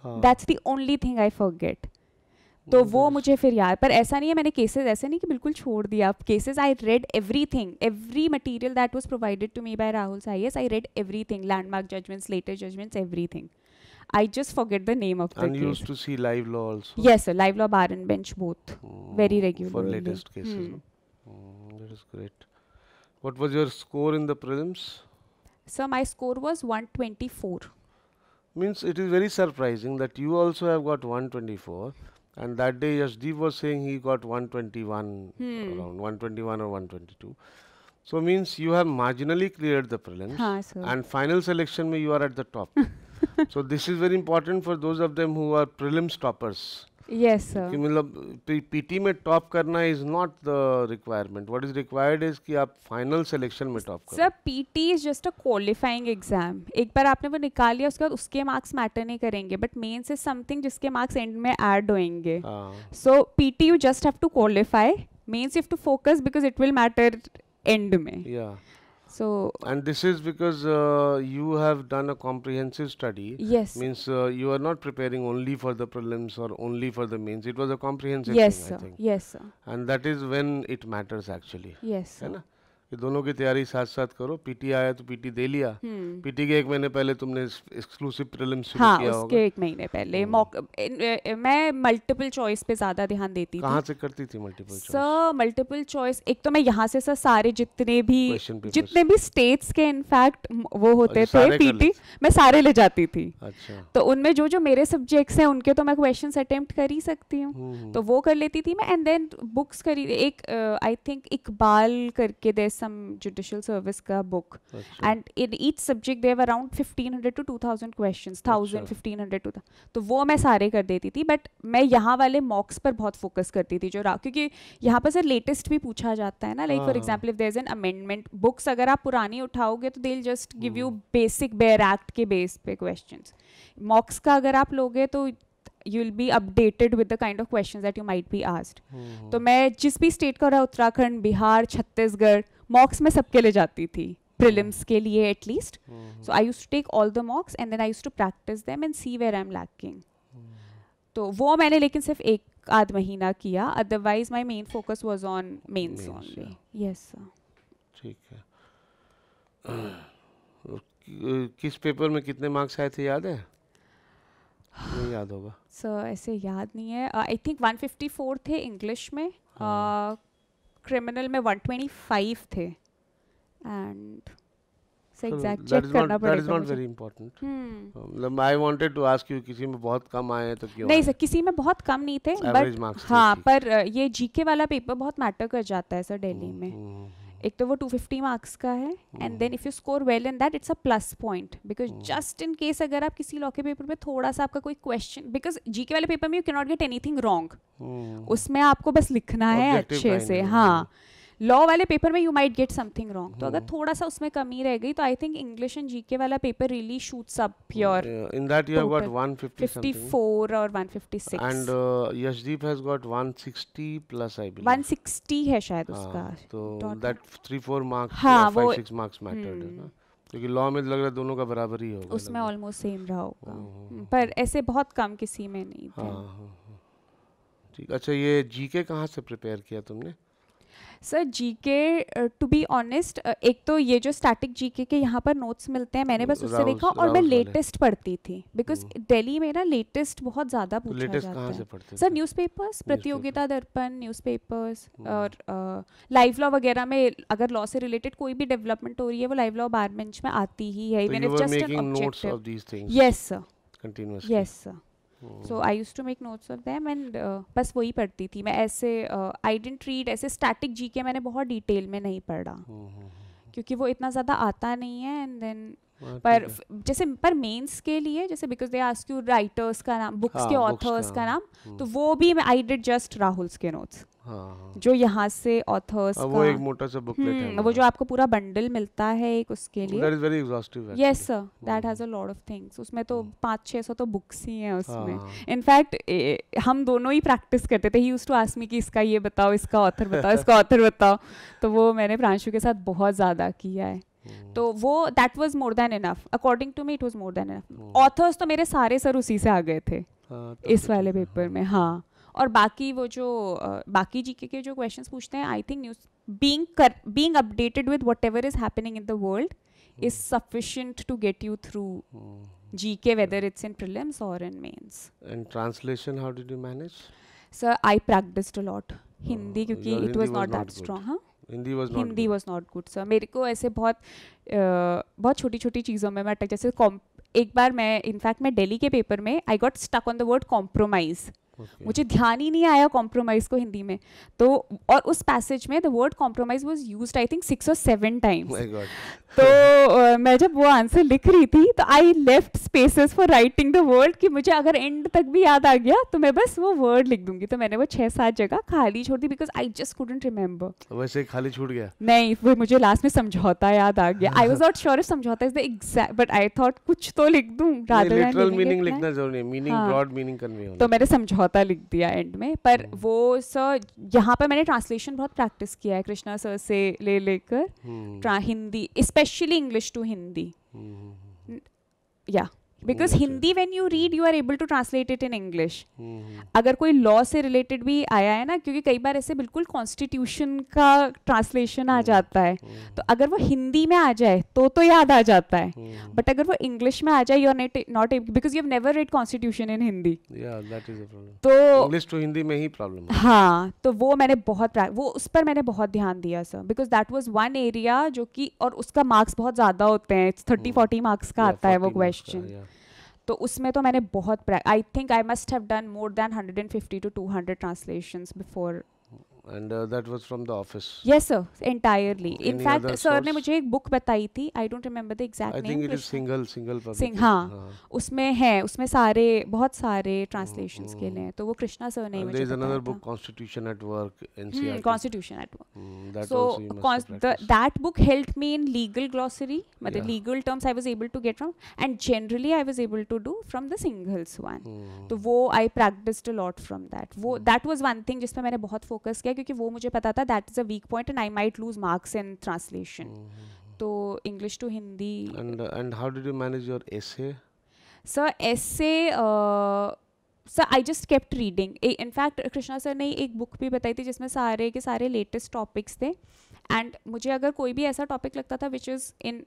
Huh. That's the only thing I forget. तो वो मुझे फिर यार पर ऐसा नहीं है मैंने केसेस ऐसे नहीं कि बिल्कुल छोड़ दिया cases I read everything every material that was provided to me by Rahul Sai's I read everything landmark judgments latest judgments everything I just forget the name of the and case. used to see live law also. Yes, sir, live law bar and bench both oh, very regularly. For latest cases, hmm. oh, that is great. What was your score in the prelims? Sir, my score was 124. Means it is very surprising that you also have got 124 And that day, Deep was saying he got 121, hmm. around 121 or 122. So means you have marginally cleared the prelims, and final selection, mein you are at the top. so this is very important for those of them who are prelims toppers. yes sir मतलब PT में top करना is not the requirement what is required is कि आप final selection में top करो sir PT is just a qualifying exam एक बार आपने वो निकाल लिया उसके बाद उसके मार्क्स मैटर नहीं करेंगे बट मेंस इज समथिंग जिसके मार्क्स एंड में ऐड होएंगे so PT you just have to qualify mains you have to focus because it will matter end में yeah. So and this is because uh, you have done a comprehensive study. Yes. Means uh, you are not preparing only for the prelims or only for the mains. It was a comprehensive. Yes, thing, sir. Yes, sir. And that is when it matters actually. Yes. Sir. कि दोनों की तैयारी साथ साथ करो PT आया तो PT दे लिया हम्म। पीटी के एक महीने पहले तुमने एक्सक्लूसिव प्रीलिम शुरू हाँ, किया उसके होगा। एक महीने पहले हम्म। मौक, मैं मल्टीपल चॉइस पे ज्यादा ध्यान देती कहां थी से करती थी multiple choice sir multiple choice एक तो मैं यहाँ से सर सारे जितने भी जितने भी स्टेट्स के इनफैक्ट वो अच्छा, होते थे पीटी मैं सारे ले जाती थी अच्छा। तो उनमें जो जो मेरे सब्जेक्ट्स है उनके तो मैं क्वेश्चन अटेम्प्ट कर ही सकती हूँ हम्म। तो वो कर लेती थी मैं एंड देन बुक्स करी एक आई थिंक इकबाल करके देश is some judicial service ka book अच्छा. and in each subject there were around 1500 to 2000 questions 1000 अच्छा. 1500 to तो वो मैं सारे कर देती थी बट मैं यहाँ वाले मॉक्स पर बहुत फोकस करती थी जो रहा क्योंकि यहाँ पर सर लेटेस्ट भी पूछा जाता है ना like for example if there is an amendment books अगर आप पुरानी उठाओगे तो they just give you basic bare act के बेस पे क्वेश्चन मॉक्स का अगर आप लोगे तो you will be updated with the kind of question that you might be asked तो मैं जिस भी स्टेट का रहा उत्तराखंड बिहार छत्तीसगढ़ मॉक्स में सबके लिए जाती थी प्रिलिम्स hmm. के लिए at least so I use to take all the mocks and then I use to practise them and see where I am lacking तो वो मैंने लेकिन सिर्फ एक आध महीना किया otherwise my main focus was on main only yes sir ठीक है किस पेपर में कितने मार्क्स आए थे याद है नहीं याद होगा सर ऐसे याद नहीं है आई थिंक 154 थे इंग्लिश में हाँ। uh, क्रिमिनल में 125 थे एंड एग्जैक्ट चेक करना पड़ेगा that is not very important मतलब I wanted to ask you किसी में बहुत कम आए हैं तो क्यों नहीं सर किसी में बहुत कम नहीं थे बट हाँ पर ये जीके वाला पेपर बहुत मैटर कर जाता है सर दिल्ली hmm, में hmm, hmm, एक तो वो 250 मार्क्स का है and then if you score well in that it's a plus point because just in case अगर आप किसी लॉके पेपर में थोड़ा सा आपका कोई क्वेश्चन बिकॉज जीके वाले पेपर में you not get anything wrong उसमें आपको बस लिखना है अच्छे से हाँ, हाँ। लॉ वाले पेपर में you might get something wrong तो अगर hmm. थोड़ा सा उसमें कमी रह गई तो I think English and GK वाला paper really shoots up pure in that you have got 150 54 और 156 and Yashdeep has got 160 plus I believe 160 है शायद हाँ, उसका तो दैट 3 4 मार्क्स 5 6 मार्क्स मैटर्ड है हम्म. ना क्योंकि लॉ में लग रहा है दोनों का बराबर ही होगा उसमें ऑलमोस्ट सेम रहा होगा हम्म, हम्म, पर ऐसे बहुत कम किसी में नहीं था हाँ, हाँ, ठीक अच्छा ये जीके कहाँ से प्रिपेयर किया तुमने sir GK to be honest एक तो ये जो स्टैटिक जीके के यहाँ पर नोट्स मिलते हैं मैंने बस उससे देखा और मैं लेटेस्ट पढ़ती थी बिकॉज दिल्ली hmm. में ना लेटेस्ट बहुत ज़्यादा पूछा जाता है sir newspapers Pratiyogita Darpan newspapers hmm. और लाइव uh, लॉ वगैरह में अगर लॉ से रिलेटेड कोई भी डेवलपमेंट हो रही है वो लाइव लॉ बार बेंच में आती ही है yes sir yes sir so I use to make notes of them and बस वही पढ़ती थी मैं ऐसे आई डेंट रीड ऐसे स्टैटिक जी के मैंने बहुत डिटेल में नहीं पढ़ा hmm, hmm, hmm, क्योंकि वो इतना ज़्यादा आता नहीं है एंड देन हाँ, पर जैसे पर मेंस के लिए जैसे because they ask you writers का नाम बुक्स हाँ, के ऑथर्स का नाम तो वो भी आई डिड जस्ट राहुल्स के नोट्स हाँ, जो यहाँ से ऑथर्स वो एक मोटा सा बुकलेट है हम्म, वो जो आपको पूरा बंडल मिलता है एक उसके लिए that is very exhaustive yes sir that has a lot of things उसमें तो हम्म। पाँच छः सौ तो बुक्स ही हैं उसमें इनफैक्ट हाँ। हम दोनों ही प्रैक्टिस करते थे ही यूज टू आस्मी कि इसका ये बताओ इसका ऑथर बताओ इसका ऑथर बताओ तो वो मैंने प्रांशु के साथ बहुत ज़्यादा किया है हम्म। तो वो that was more than enough according to me it was more than enough authors तो मेरे सारे सर उसी से आ गए थे हाँ, इस तो वाले पेपर हाँ। में हाँ और बाकी वो जो बाकी जीके के जो क्वेश्चन पूछते हैं I think news being being updated with whatever is happening in the world is sufficient to get you through G K whether it's in prelims और in mains and translation how did you manage sir I practice lot Hindi क्योंकि it was not that strong हाँ Hindi was not good sir मेरे को ऐसे बहुत बहुत छोटी छोटी चीज़ों में मैं जैसे एक बार मैं इनफैक्ट मैं डेली के पेपर में I got stuck on the word compromise okay. मुझे ध्यान ही नहीं आया कॉम्प्रोमाइज़ को हिंदी में तो और उस पैसेज में the word compromise was used I think six और सेवन टाइम्स तो uh, मैं जब वो आंसर लिख रही थी तो I left spaces for writing the word कि मुझे अगर एंड तक भी याद आ गया तो मैं बस वो वर्ड लिख दूंगी तो मैंने वो छह सात जगह खाली छोड़ दी because I just couldn't remember वैसे खाली छूट गया नहीं वो मुझे लास्ट में समझौता याद आ गया I was not sure if समझौता is the exact but I thought कुछ तो लिख दूँ राधर मीनिंग लिखना जरूरी मीनिंग ब्रॉड मीनिंग तो मैंने समझौता समझौता लिख दिया एंड में पर हम्म। वो सर यहाँ पर मैंने ट्रांसलेशन बहुत प्रैक्टिस किया है कृष्णा सर से ले लेकर हम्म। Hindi specially English to Hindi या हम्म, because Hindi when you read you are able to translate it in English अगर कोई लॉ से रिलेटेड भी आया है ना क्योंकि कई बार ऐसे बिल्कुल कॉन्स्टिट्यूशन का ट्रांसलेशन आ hmm. जाता है hmm. तो अगर वो हिंदी में आ जाए तो तो याद आ जाता है बट hmm. अगर वो इंग्लिश में आ जाए you are not because you have never read constitution in Hindi तो इंग्लिश टू हिंदी में ही प्रॉब्लम हाँ तो वो मैंने बहुत वो उस पर मैंने बहुत ध्यान दिया sir because that was one area जो कि और उसका मार्क्स बहुत ज़्यादा होते हैं थर्टी फोर्टी मार्क्स का आता है वो क्वेश्चन तो उसमें तो मैंने बहुत I think I must have done more than 150 to 200 translations before and uh, that was from the office yes sir entirely in fact sir ने मुझे एक book बताई थी I don't remember the exact I name I think it is single single Singh हाँ उसमें है उसमें सारे बहुत सारे translations के लिए तो वो Krishna सर ने मुझे there is another book Constitution at work NCRT hmm, Constitution at work hmm, that so the, that book helped me in legal glossary मतलब yeah. legal terms I was able to get from and generally I was able to do from the singles one So mm. वो I practiced a lot from that वो mm. that was one thing जिसपे मैंने बहुत focus किया है क्योंकि वो मुझे पता था that is a weak point and I might lose marks in translation तो English to Hindi and how did you manage your essay sir essay sir I just kept reading in fact Krishna sir ने एक बुक भी बताई थी जिसमें सारे के सारे लेटेस्ट टॉपिक्स थे एंड मुझे अगर कोई भी ऐसा टॉपिक लगता था which is in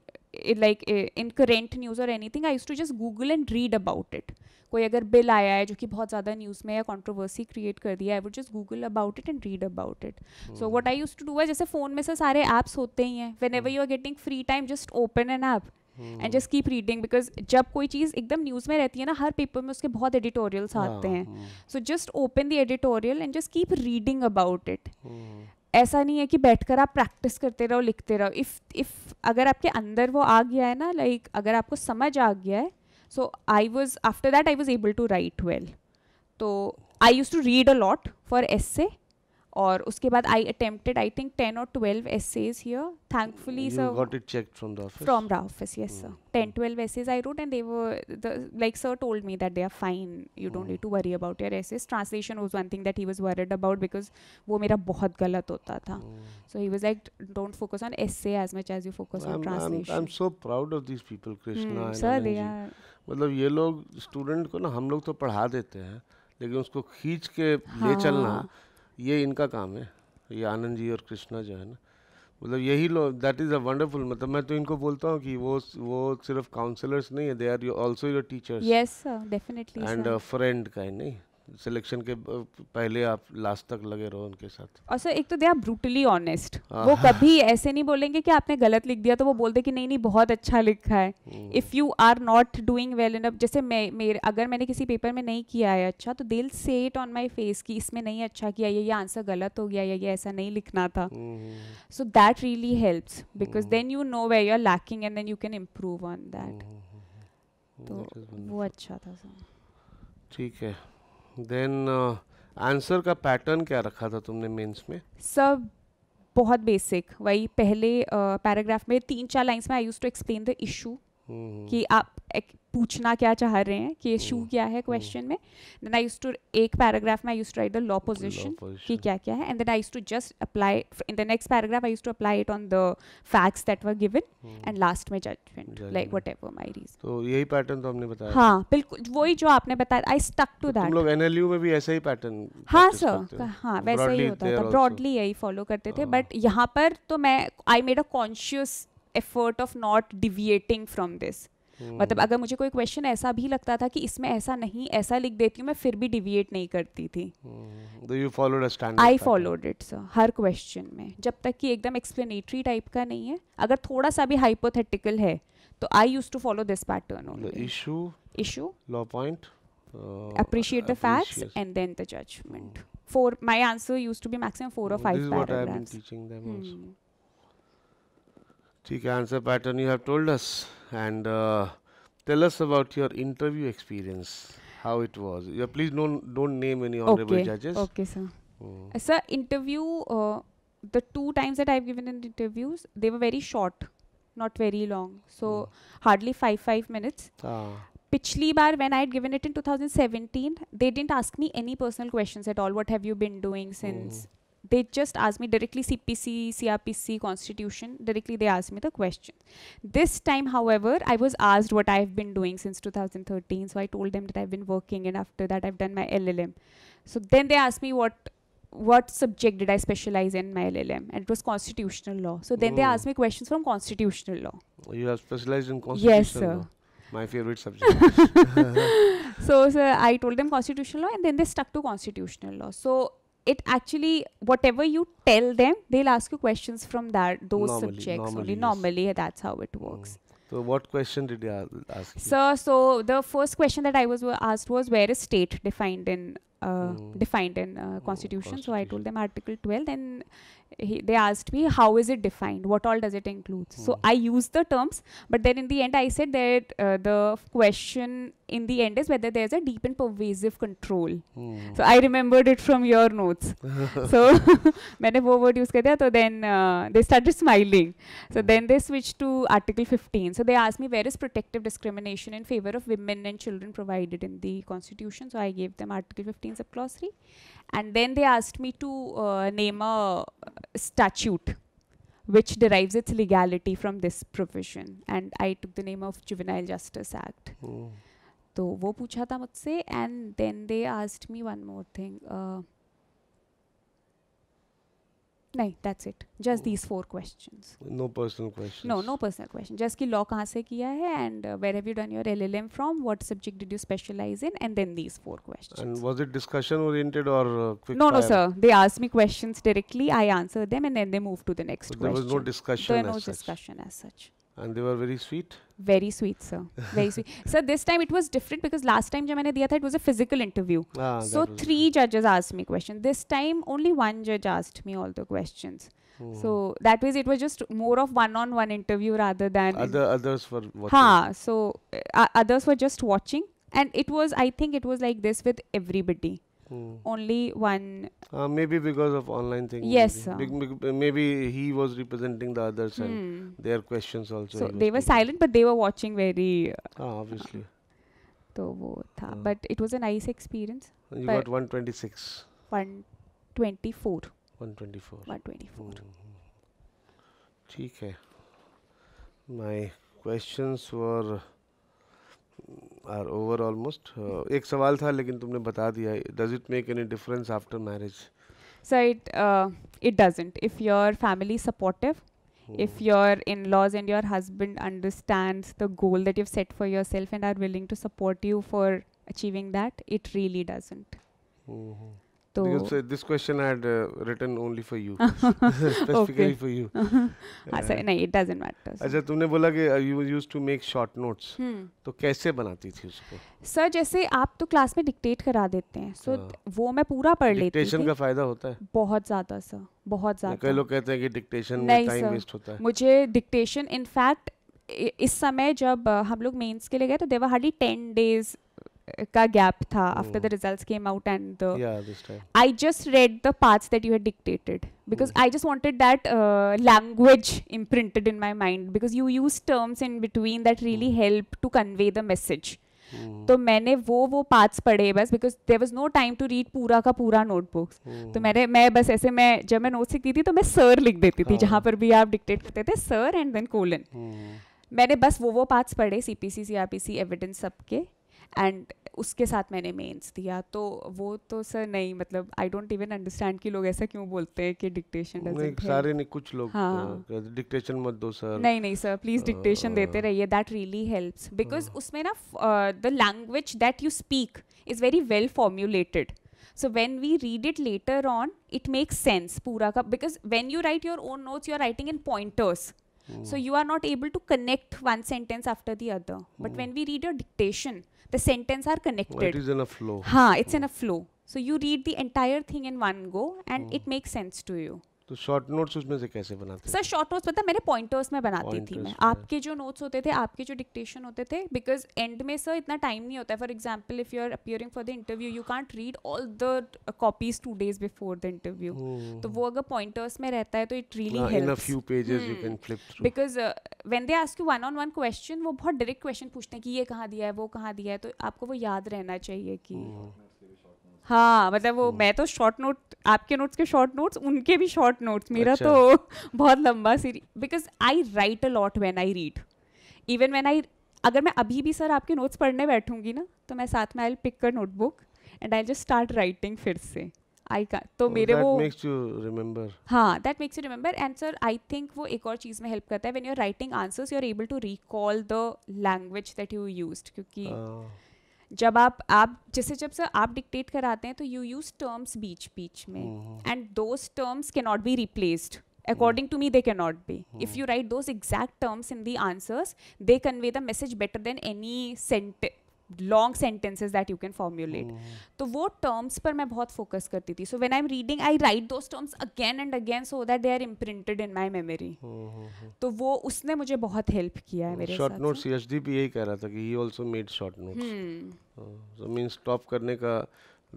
like in current news और anything I use to just Google and read about it कोई अगर बिल आया है जो कि बहुत ज़्यादा न्यूज़ में या कॉन्ट्रोवर्सी क्रिएट कर दिया I would just Google about it and read about it so what I use to do है जैसे फ़ोन में से सारे ऐप्स होते ही हैं whenever you are getting free time just open an app and just keep reading because जब कोई चीज़ एकदम न्यूज़ में रहती है ना हर पेपर में उसके बहुत एडिटोरियल्स आते हाँ, हैं so just open the editorial and just keep reading about it ऐसा नहीं है कि बैठकर आप प्रैक्टिस करते रहो लिखते रहो इफ़ इफ़ अगर आपके अंदर वो आ गया है ना लाइक like, अगर आपको समझ आ गया है so I was after that I was able to write well तो I use to read a lot for essays और उसके बाद I attempted I think ten और twelve essays here thankfully sir got it check from the office from the office yes sir ten twelve essays I wrote and they were the like sir told me that they are fine you don't need to worry about your essays translation was one thing that he was worried about because वो मेरा बहुत गलत होता था so he was like don't focus on essay as much as you focus on translation I am so proud of this people Krishna sir they are मतलब ये लोग student को ना हम लोग तो पढ़ा देते हैं लेकिन उसको खींच के हाँ, ले चलना हाँ. ये इनका काम है ये आनंद जी और कृष्णा जो है ना मतलब यही लोग दैट इज़ अ वंडरफुल मतलब मैं तो इनको बोलता हूँ कि वो वो सिर्फ काउंसलर्स नहीं है they are you also your teachers yes definitely and friend का नहीं सिलेक्शन के पहले आप लास्ट तक लगे रहो उनके साथ और सर एक तो दे आर ब्रूटली ऑनेस्ट वो कभी ऐसे नहीं बोलेंगे कि आपने गलत लिख दिया तो वो बोलते कि नहीं नहीं बहुत अच्छा लिखा है if you are not doing well in जैसे मैं मेरे अगर मैंने किसी पेपर में नहीं किया है अच्छा तो दिल से इट ऑन माई फेस कि इसमें नहीं अच्छा किया ये आंसर गलत हो गया या ये ऐसा नहीं लिखना था so that really help because then you know way you are lacking and then you can improve on that तो वो अच्छा था सर ठीक है देन आंसर uh, का पैटर्न क्या रखा था तुमने मेंस में सब बहुत बेसिक वही पहले पैराग्राफ uh, में तीन चार लाइंस में I use to explain the issue हम्म। कि आप एक पूछना क्या चाह रहे हैं कि इशू हम्म, क्या है क्वेश्चन हम्म। में देन आई यूज टू एक पैराग्राफ में I use to write the law position कि क्या क्या है and then I use to just apply in the next paragraph I use to apply it on the facts that were given and last में judgement like whatever my reason तो यही pattern तो हमने बताया हाँ बिल्कुल वही जो आपने बताया आई स्टक टू दैट लोग एनएलयू में भी ऐसा ही पैटर्न हाँ सर हाँ वैसा ही होता था ब्रॉडली यही फॉलो करते थे बट हाँ। यहाँ पर तो मैं I made a conscious effort of not deviating from this मतलब hmm. अगर मुझे कोई क्वेश्चन ऐसा भी लगता था कि इसमें ऐसा नहीं ऐसा लिख देती हूँ मैं फिर भी डिविएट नहीं करती थी आई फॉलोड इट सर हर क्वेश्चन में जब तक कि एकदम एक्सप्लेनेटरी टाइप का नहीं है अगर थोड़ा सा भी हाइपोथेटिकल है तो I use to follow this pattern issue issue law point appreciate द facts and then the judgment. Mm. Four, my answer used to be maximum four or hmm, five See cancer pattern you have told us and uh, tell us about your interview experience, how it was. please don't don't name any honorable judges. Okay, sir. Mm. Uh, sir, interview. Uh, the two times that I've given in interviews, they were very short, not very long. So hmm. hardly five five minutes. Ah. Pichli bar when I had given it in 2017, they didn't ask me any personal questions at all. What have you been doing hmm. since? they just asked me directly CPC, CRPC, Constitution, directly they asked me the question. This time, however, I was asked what I've been doing since 2013. So I told them that I've been working and after that I've done my LLM. So then they asked me what what subject did I specialize in my LLM and it was constitutional law. So then they oh. asked me questions from constitutional law. Oh, you have specialized in constitutional yes, sir. my favorite subject. so, so, I told them constitutional law and then they stuck to constitutional law. So it actually whatever you tell them they'll ask you questions from that those normally, subjects normally only yes. normally that's how it mm. works mm. So what question did you ask? Sir, so the first question that I was asked was where is state defined in uh, hmm. defined in constitution. Oh, hmm, constitution. So I told them Article 12. Then he, they asked me how is it defined? What all does it include? So hmm. I used the terms, but then in the end I said that uh, the question in the end is whether there's a deep and pervasive control. So I remembered it from your notes. so मैंने word use then uh, they started smiling. So then they switched to Article 15. So they asked me where is protective discrimination in favor of women and children provided in the constitution. So I gave them Article 15 Athens Applausory. And then they asked me to uh, name a uh, statute which derives its legality from this provision. And I took the name of Juvenile Justice Act. So, hmm. तो वो पूछा था मुझसे me one more thing me uh, नहीं that's it just these four questions no personal question no no personal question just कि law कहाँ से किया है and where have you done your LLM from what subject did you specialise in and then these four questions and was it discussion oriented और no no sir they ask me questions directly I answer them and then they move to the next question there was no discussion no discussion as such and they were very sweet very sweet sir very sweet sir this time it was different because last time when I gave it was a physical interview ah, so three judges asked me questions this time only one judge asked me all the questions hmm. so that means it was just more of one-on-one interview rather than other others were watching. Ha, so uh, others were just watching, and it was I think it was like this with everybody. Hmm. Only one. Uh, maybe because of online thing. Yes. Maybe. Sir. Be- maybe. he was representing the others mm. and their questions also. So they were speaking. silent, but they were watching very. Uh, ah, obviously. So तो वो But it was a nice experience. Experience you got 126 124 124 124 ठीक है my questions were are over almost एक सवाल था लेकिन तुमने बता दिया does it make any difference after marriage so it it doesn't if your family supportive if your in-laws and your husband understands the goal that you've set for yourself and are willing to support you for achieving that it really doesn't mm -hmm. तो this question I had written only for you specifically for you specifically sir नहीं it doesn't matter अच्छा तुमने बोला कि you used to make short notes तो कैसे बनाती थी उसको सर जैसे आप तो क्लास में डिक्टेट करा देते हैं सो अच्छा। वो मैं पूरा पढ़ लेती थी डिक्टेशन का फायदा होता है बहुत ज़्यादा सर बहुत ज़्यादा कई लोग कहते हैं कि डिक्टेशन में टाइम वेस्ट होता है मुझे डिक्टेशन इनफैक्ट इस समय जब uh, हम लोग मेंस के लिए गए तो देवर हार्डली टेन डेज का गैप था after the results came out and the I just read the parts that you had dictated because I just wanted that language imprinted in my mind because you use terms in between that really help to convey the message तो मैंने वो वो parts पढ़े बस because there was no time to read पूरा का पूरा notebooks hmm. तो मैंने मैं बस ऐसे मैं जब मैं नोट सीखती थी तो मैं सर लिख देती थी हाँ। जहां पर भी आप डिक्टेट करते थे सर एंड देन कोलन मैंने बस वो वो पार्ट्स पढ़े C P C C R P C evidence सबके एंड उसके साथ मैंने मेंस दिया तो वो तो सर नहीं मतलब आई डोंट इवन अंडरस्टैंड कि लोग ऐसा क्यों बोलते हैं कि डिक्टेशन डजंट सारे नहीं कुछ लोग हाँ. डिक्टेशन मत दो सर नहीं नहीं सर प्लीज डिक्टेशन देते रहिए दैट रियली हेल्प्स बिकॉज़ उसमें ना the language that you speak is very well formulated so when we read it later on it makes sense पूरा का because when you write your own notes you are writing in pointers so you are not able to connect one sentence after the other but when we read your dictation the sentence are connected. Oh, it is in a flow. Ha, it's in a flow. So you read the entire thing in one go and hmm. it makes sense to you. तो short notes उसमें से कैसे बनाते sir short notes पता मेरे pointers में बनाती pointers थी मैं तो आपके जो नोट्स होते थे आपके जो डिक्टेशन होते थे बिकॉज एंड में सर इतना टाइम नहीं होता है for example if you are appearing for the interview you can't read all the copies two days before the interview तो वो अगर पॉइंटर्स में रहता है तो it really because when they ask you one on one question वो बहुत direct question पूछते हैं कि ये कहाँ दिया है वो कहाँ दिया है तो आपको वो याद रहना चाहिए कि hmm. हाँ मतलब वो तो मैं तो शॉर्ट नोट आपके नोट्स के शॉर्ट नोट्स उनके भी शॉर्ट नोट्स मेरा अच्छा। तो बहुत लंबा सीरी because I write a lot when I read even when I अगर मैं अभी भी सर आपके नोट्स पढ़ने बैठूंगी ना तो मैं साथ में I pick a notebook and I just start writing फिर से आई का तो oh, मेरे वो हाँ that makes you remember and sir I think वो एक और चीज़ में हेल्प करता है when you are writing answers you are able to recall the language that you use क्योंकि uh. जब आप आप जैसे जब सर आप डिक्टेट कराते हैं तो यू यूज टर्म्स बीच बीच में and those terms can not be replaced according to me they can not be if you write those exact terms in the answers they convey the message better than any sentence long sentences that you can formulate तो वो terms पर मैं बहुत focus करती थी so when I am reading I write those terms again and again so that they are imprinted in my memory तो वो उसने मुझे बहुत हेल्प किया है hmm, मेरे short note C H D भी यही कह रहा था कि he also made short note so mean stop करने का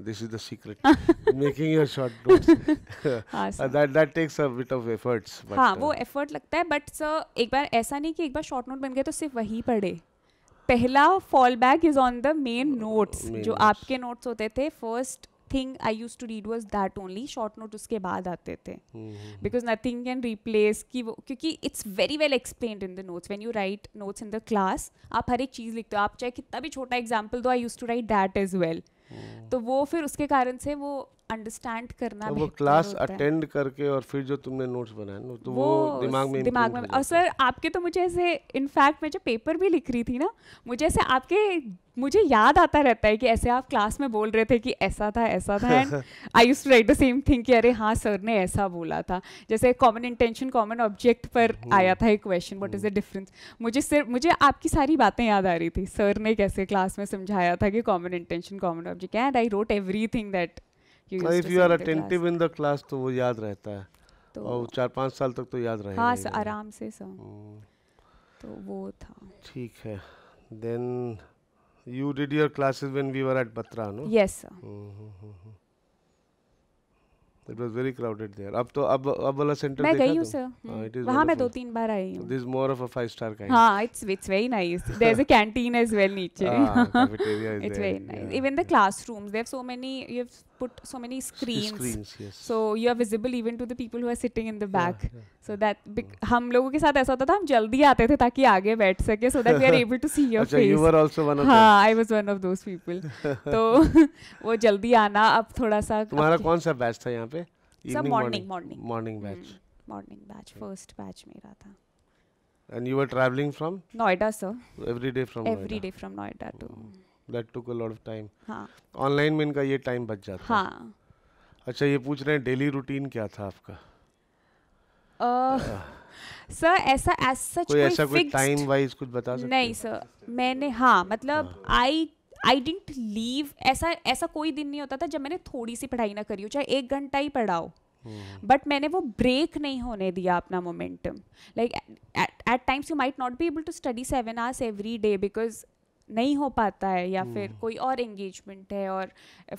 this is the secret making your short notes uh, that that takes a bit of efforts हाँ वो uh, effort लगता है but sir एक बार ऐसा नहीं कि एक बार short note बन गए तो सिर्फ वही पढ़े पहला fall back is on the main notes जो आपके नोट्स होते थे first thing I use to read was that only short note उसके बाद आते थे बिकॉज नथिंग कैन रिप्लेस कि वो क्योंकि it's very well explain in the notes when you write notes in the class आप हर एक चीज़ लिखते हो आप चाहे कितना भी छोटा एग्जाम्पल दो I use to write that is well तो वो फिर उसके कारण से वो अंडरस्टैंड करना तो वो क्लास अटेंड करके और फिर जो तुमने नोट्स बनाए तो वो, वो दिमाग में दिमाग में और सर आपके तो मुझे ऐसे इनफैक्ट मैं जो पेपर भी लिख रही थी ना मुझे ऐसे आपके मुझे याद आता रहता है कि ऐसे आप क्लास में बोल रहे थे कि ऐसा था ऐसा था and I use write the same thing कि अरे हाँ सर ने ऐसा बोला था जैसे कॉमन इंटेंशन कॉमन ऑब्जेक्ट पर हम्म। आया था एक question what is the difference मुझे सिर्फ मुझे आपकी सारी बातें याद आ रही थी सर ने कैसे क्लास में समझाया था कि common intention common object and I wrote every that if you are attentive in the class तो वो याद रहता है तो और चार पांच साल तक तो याद रहेगा हाँ आराम से सर तो वो था ठीक है then you did your classes when we were at Batra, no? Yes, sir. Hmm, hmm, hmm, it was very crowded there. अब तो अब अब वाला सेंटर मैं गई हूँ सर हाँ, वहाँ मैं दो तीन बार आई हूँ this more of a five-star kind. हाँ it's it's very nice there is a canteen as well नीचे it's ah, very Even the classrooms, they have so many. You have put so many screens. screens yes. So you are visible even to the people who are sitting in the back. Yeah, yeah. So that hum logo ke sath aisa hota tha hum jaldi aate the taki aage baith sake so that we are able to see your Achha, face. You were also one of ha I was one of those people. to तो वो जल्दी आना अब थोड़ा सा तुम्हारा कौन सा बैच था यहाँ पे? morning morning morning batch hmm. morning batch first batch mera tha And you were traveling from? Noida, sir. Every day from Every Noida. day from Noida to. hmm. That took a lot of time online में इनका ये time बच जाता हाँ अच्छा ये पूछ रहे हैं डेली रूटीन क्या था आपका सर ऐसा एज सच कोई ऐसा कोई टाइम वाइज कुछ बता सकते नहीं सर मैंने हाँ मतलब आई आई डिंट लीव ऐसा ऐसा कोई दिन नहीं होता था जब मैंने थोड़ी सी पढ़ाई ना करी हो चाहे एक घंटा ही पढ़ाओ बट हम्म। मैंने वो ब्रेक नहीं होने दिया अपना momentum like at times you might not be able to study seven hours every day because नहीं हो पाता है या hmm. फिर कोई और एंगेजमेंट है और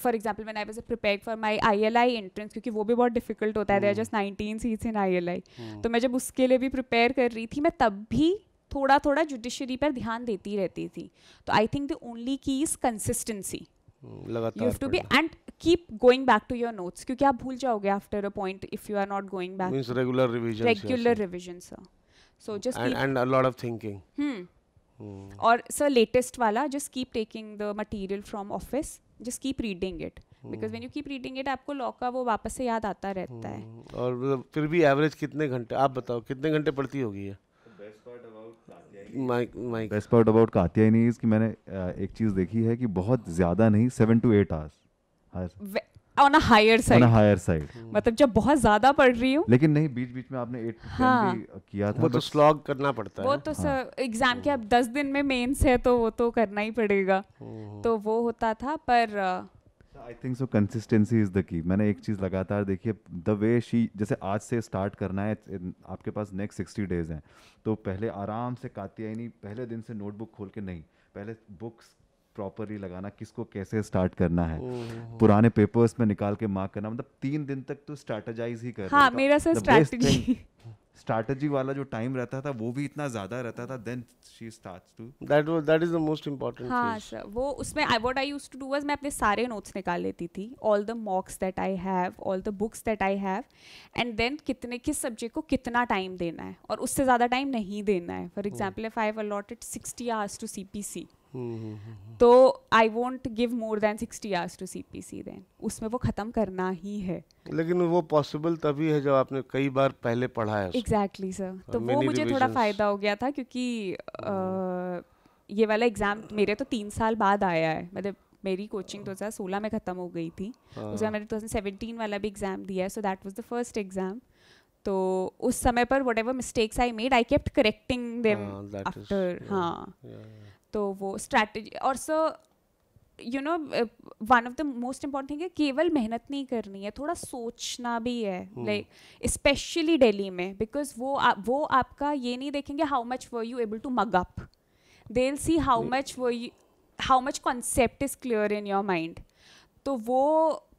फॉर एग्जाम्पल मैंने I was prepare for my I L I entrance क्योंकि वो भी बहुत डिफिकल्ट होता है just nineteen seats in I L I तो मैं जब उसके लिए भी प्रिपेयर कर रही थी मैं तब भी थोड़ा थोड़ा जुडिशरी पर ध्यान देती रहती थी तो I think the only key is consistency you have to be and keep going back to your notes क्योंकि आप भूल जाओगे after a point if you are not going back regular revision regular revision sir so just and a lot of thinking hmm Hmm. और sir latest वाला just keep taking the material from office just keep reading it because when you keep reading it आपको law का वो वापस से याद आता रहता है hmm. और मतलब फिर भी एवरेज कितने घंटे आप बताओ कितने घंटे पढ़ती होगी ये best part about Katyayani is कि मैंने एक चीज़ देखी है कि बहुत ज़्यादा नहीं seven to eight hours on higher side higher side मतलब जब बहुत ज्यादा पढ़ रही हूँ लेकिन नहीं बीच बीच में आपने एट हाँ, भी किया था वो तो स्लॉग करना पड़ता है वो तो हाँ। सर एग्जाम के अब दस दिन में मेंस है तो वो तो करना ही पड़ेगा हम्म। तो वो होता था पर I think so consistency is the key मैंने एक चीज़ लगातार देखी है द वे शी जैसे आज से स्टार्ट करना है आपके पास नेक्स्ट सिक्सटी डेज हैं तो पहले आराम से नहीं पहले दिन से नोटबुक खोल के नहीं पहले बुक्स प्रॉपरली लगाना किसको कैसे स्टार्ट करना है पुराने पेपर्स में निकाल के मार्क करना मतलब तीन दिन तक तो स्ट्रेटेजाइज ही कर हाँ, मेरा सर स्ट्रैटेजी स्ट्रैटेजी वाला जो टाइम रहता था वो भी इतना ज्यादा रहता था then she starts to that was that is the most important हां सर वो उसमें I what I used to do was मैं अपने सारे नोट्स निकाल लेती थी all the mocks that I have all the books that I have and then कितने किस सब्जेक्ट को कितना टाइम देना है और उससे ज्यादा टाइम नहीं देना है for example if I have allotted 60 hours to CPC तो I won't give more than sixty hours to C P C then उसमें वो ख़त्म करना ही है लेकिन वो पॉसिबल तभी है जब आपने कई बार पहले पढ़ा है एग्जैक्टली सर हाँ, तो वो मुझे थोड़ा फ़ायदा हो गया था क्योंकि आ, ये वाला एग्ज़ाम मेरे तो तीन साल बाद आया है मतलब मेरी कोचिंग दो हज़ार सोलह में ख़त्म हो गई थी हाँ। उसके मैंने दो हज़ार 2017 वाला भी एग्ज़ाम दिया है so that was the first exam तो उस समय पर whatever mistakes I made I kept correcting them after हाँ तो वो स्ट्रैटेजी और sir you know one of the most important thing है केवल मेहनत नहीं करनी है थोड़ा सोचना भी है लाइक स्पेशली डेली में बिकॉज वो आ, वो आपका ये नहीं देखेंगे how much were you able to mug up they see how much वो how much concept is clear in your mind तो वो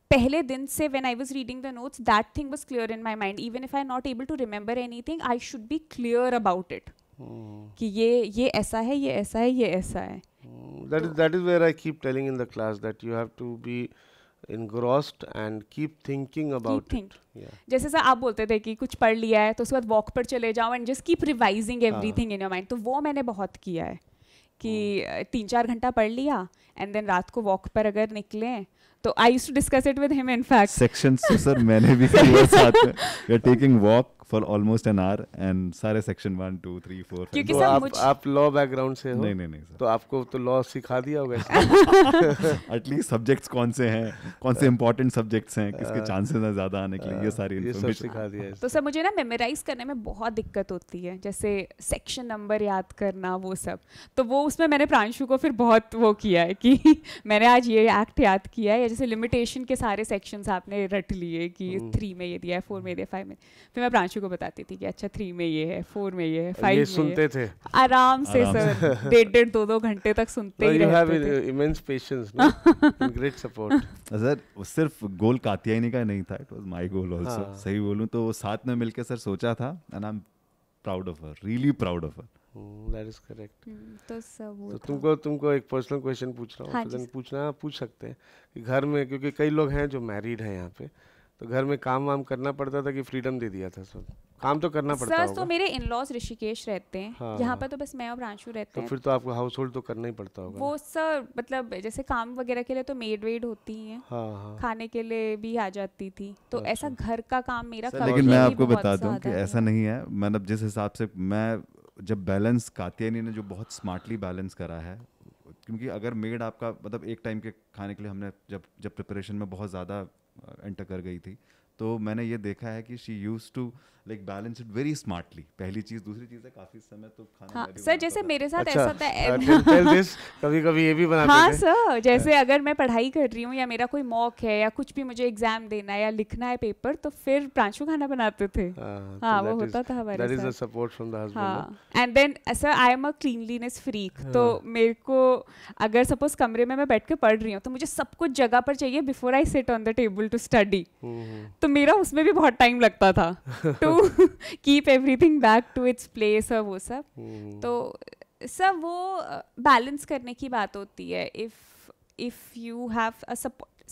पहले दिन से when I was reading the notes that thing was clear in my mind even if I not able to remember anything I should be clear about it Hmm. कि ये ये ऐसा है ये ऐसा है ये ऐसा है that is that is where I keep telling in the class that you have to be engrossed and keep thinking about keep think. it. Yeah. जैसे सर आप बोलते थे कि कुछ पढ़ लिया है तो उसके बाद वॉक पर चले जाओ and just keep revising everything in your mind तो वो मैंने बहुत किया है कि hmm. तीन चार घंटा पढ़ लिया एंड देन रात को वॉक पर अगर निकले तो I use to discuss it with him in fact sections तो सर मैंने भी किए साथ में you are taking walk for almost an hour and सारे section one two three four क्योंकि तो आप, आप लॉ बैकग्राउंड से हो नहीं नहीं नहीं तो आपको तो लॉ सिखा दिया होगा एटलीस्ट सब्जेक्ट्स कौन से हैं कौन से इंपॉर्टेंट सब्जेक्ट्स हैं किसके चांसेस हाँ। हैं ज़्यादा आने के लिए ये हाँ, सारी इन्फॉर्मेशन सिखा दिया तो सर मुझे ना मेमोराइज करने में बहुत दिक्कत होती है जैसे सेक्शन नंबर याद करना वो सब तो वो उसमें मैंने प्रांशु को फिर बहुत वो किया है कि मैंने आज ये एक्ट याद किया है जैसे लिमिटेशन के सारे सेक्शंस आपने रट लिए कि थ्री हम्म। में ये दिया है फोर में दिया फाइव में फिर मैं प्रांशु को बताती थी कि अच्छा थ्री में ये है फोर में ये है फाइव में सुनते थे आराम से सर डेढ़ डेढ़ दो दो घंटे तक सुनते ही रहते थे immense patience great support sir सिर्फ गोल कात्यायनी का नहीं था it was my goal also सही बोलूं तो साथ में मिलके सर सोचा था and I am proud of her really proud of her that is correct तो सब तो तुमको तुमको एक पर्सनल क्वेश्चन पूछ रहा हाँ तो पूछना पूछ सकते हैं घर में क्योंकि कई लोग हैं जो मैरिड हैं यहाँ पे तो घर में काम वाम करना पड़ता था कि फ्रीडम दे दिया था सब काम तो करना पड़ता है तो मेरे इन लॉज ऋषिकेश रहते हैं हाँ, यहाँ पर तो बस मैं और रांशु रहते तो हैं तो फिर तो आपको हाउस होल्ड तो करना ही पड़ता होगा वो सर मतलब जैसे काम वगैरह के लिए तो मेड वेड होती है हाँ, हाँ, खाने के लिए भी आ जाती थी तो अच्छा। ऐसा घर का काम मेरा लेकिन मैं आपको बता दूँ कि ऐसा नहीं है मतलब जिस हिसाब से मैं जब बैलेंस कातियानी ने जो बहुत स्मार्टली बैलेंस करा है क्योंकि अगर मेड आपका मतलब एक टाइम के खाने के लिए हमने जब जब प्रिपरेशन में बहुत ज़्यादा एंटर कर गई थी तो मैंने ये देखा है कि she use to like balance it very smartly पहली चीज दूसरी चीज है काफी समय तो खाना हाँ, सर जैसे तो मेरे साथ अच्छा, ऐसा होता है कभी कभी ये भी बनाते हाँ सर जैसे अगर मैं पढ़ाई कर रही हूँ या मेरा कोई मॉक है या कुछ भी मुझे एग्जाम देना है या लिखना है पेपर तो फिर प्रांशु खाना बनाते थे हाँ, तो हाँ वो होता था हमारे साथ and then sir I am a cleanliness freak तो हाँ। मेरे को अगर सपोज कमरे में मैं बैठ के पढ़ रही हूँ तो मुझे सब कुछ जगह पर चाहिए before I sit on the table to study तो मेरा उसमें भी बहुत टाइम लगता था to keep everything back to its place और वो सब hmm. तो सब वो बैलेंस करने की बात होती है if if you have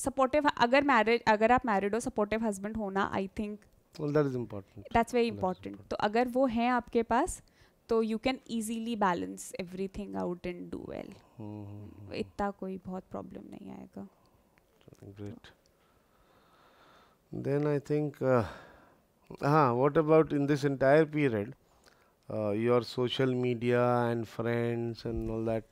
supportive अगर मैरिड अगर आप मैरिड हो सपोर्टिव हस्बैंड होना I think that is important that's very important तो अगर वो हैं आपके पास तो you can easily balance everything out and do well इतना कोई बहुत प्रॉब्लम नहीं आएगा great then I think uh, ah, what about in this entire period uh, your social media and friends and all that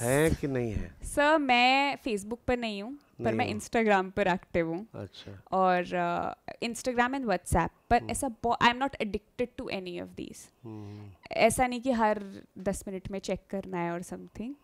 है कि नहीं है sir मैं फेसबुक पर नहीं हूँ पर मैं इंस्टाग्राम पर एक्टिव हूँ अच्छा और इंस्टाग्राम एंड व्हाट्सएप पर हम्म। ऐसा I am not addicted to any of these ऐसा नहीं कि हर दस मिनट में चेक करना है और समथिंग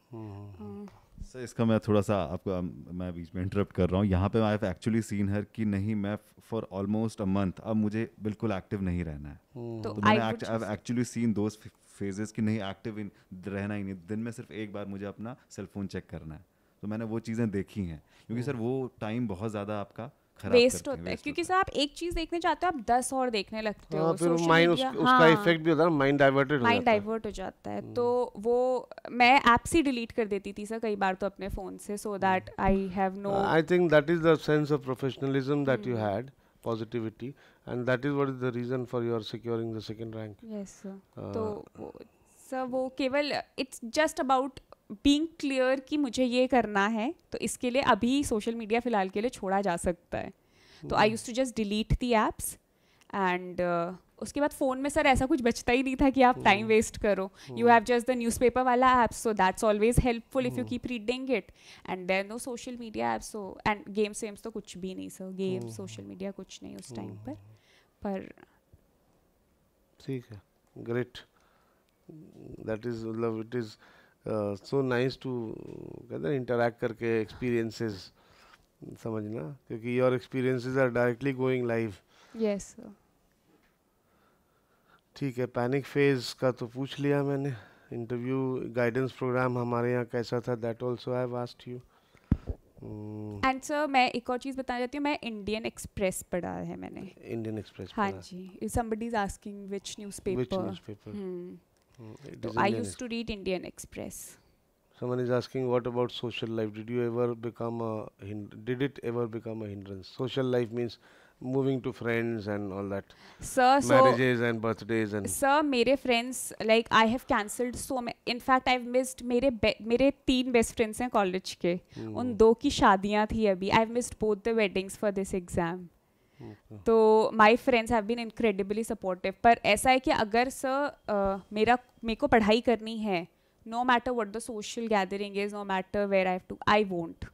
सर इसका मैं थोड़ा सा आपको मैं बीच में इंटरप्ट कर रहा हूँ यहाँ पे I have actually seen her कि नहीं मैं फॉर ऑलमोस्ट अ मंथ अब मुझे बिल्कुल एक्टिव नहीं रहना है तो, तो, मैंने एक्चुअली सीन दोज फेजेस कि नहीं एक्टिव रहना ही नहीं दिन में सिर्फ एक बार मुझे अपना सेलफोन चेक करना है तो मैंने वो चीज़ें देखी हैं क्योंकि सर वो टाइम बहुत ज़्यादा आपका वेस्ट होता है क्योंकि सर आप एक चीज देखने जाते हो आप दस और देखने लगते हाँ, हो फिर माइंड उसका इफेक्ट हाँ। भी होता है माइंड डाइवर्टेड माइंड डाइवर्ट हो जाता है हम्म। तो वो मैं ऐप से डिलीट कर देती थी सर कई बार तो अपने फोन से so that I have no I think that is the sense of professionalism that you had positivity and that is what is the reason for your securing the second rank yes sir तो sir वो केवल it's just about being clear कि मुझे ये करना है तो इसके लिए अभी सोशल मीडिया फ़िलहाल के लिए छोड़ा जा सकता है तो I use to just delete the apps and उसके बाद फ़ोन में सर ऐसा कुछ बचता ही नहीं था कि आप टाइम hmm. वेस्ट करो you have just the newspaper वाला app so that's always helpful if you keep reading it and there no social media app so and games वेम्स तो कुछ भी नहीं सर गेम्स सोशल मीडिया कुछ नहीं उस टाइम hmm. पर पर ठीक है ग्रेट दैट इज मतलब it is so nice to कहते हैं इंटरेक्ट करके एक्सपीरियंसेस समझना क्योंकि your experiences are directly going live yes ठीक है पैनिक फेज का तो पूछ लिया मैंने इंटरव्यू गाइडेंस प्रोग्राम हमारे यहाँ कैसा था that also I vast you and sir मैं एक और चीज़ बताना चाहती हूँ मैं इंडियन एक्सप्रेस पढ़ा है मैंने इंडियन एक्सप्रेस हाँ जी somebody is asking which newspaper which newspaper Mm, I used to read Indian Express. Someone is asking, what about social life? Did you ever become a hind? did it ever become a hindrance? Social life means moving to friends and all that. Sir, marriages so and birthdays and. Sir, मेरे friends like I have cancelled so many. In fact, I've missed मेरे मेरे teen best friends in college के. Un do ki शादियाँ thi abhi. I've missed both the weddings for this exam. तो my friends have been incredibly supportive पर ऐसा है कि अगर सर मेरा मेरे को पढ़ाई करनी है no matter what the social gathering is no matter where I to I won't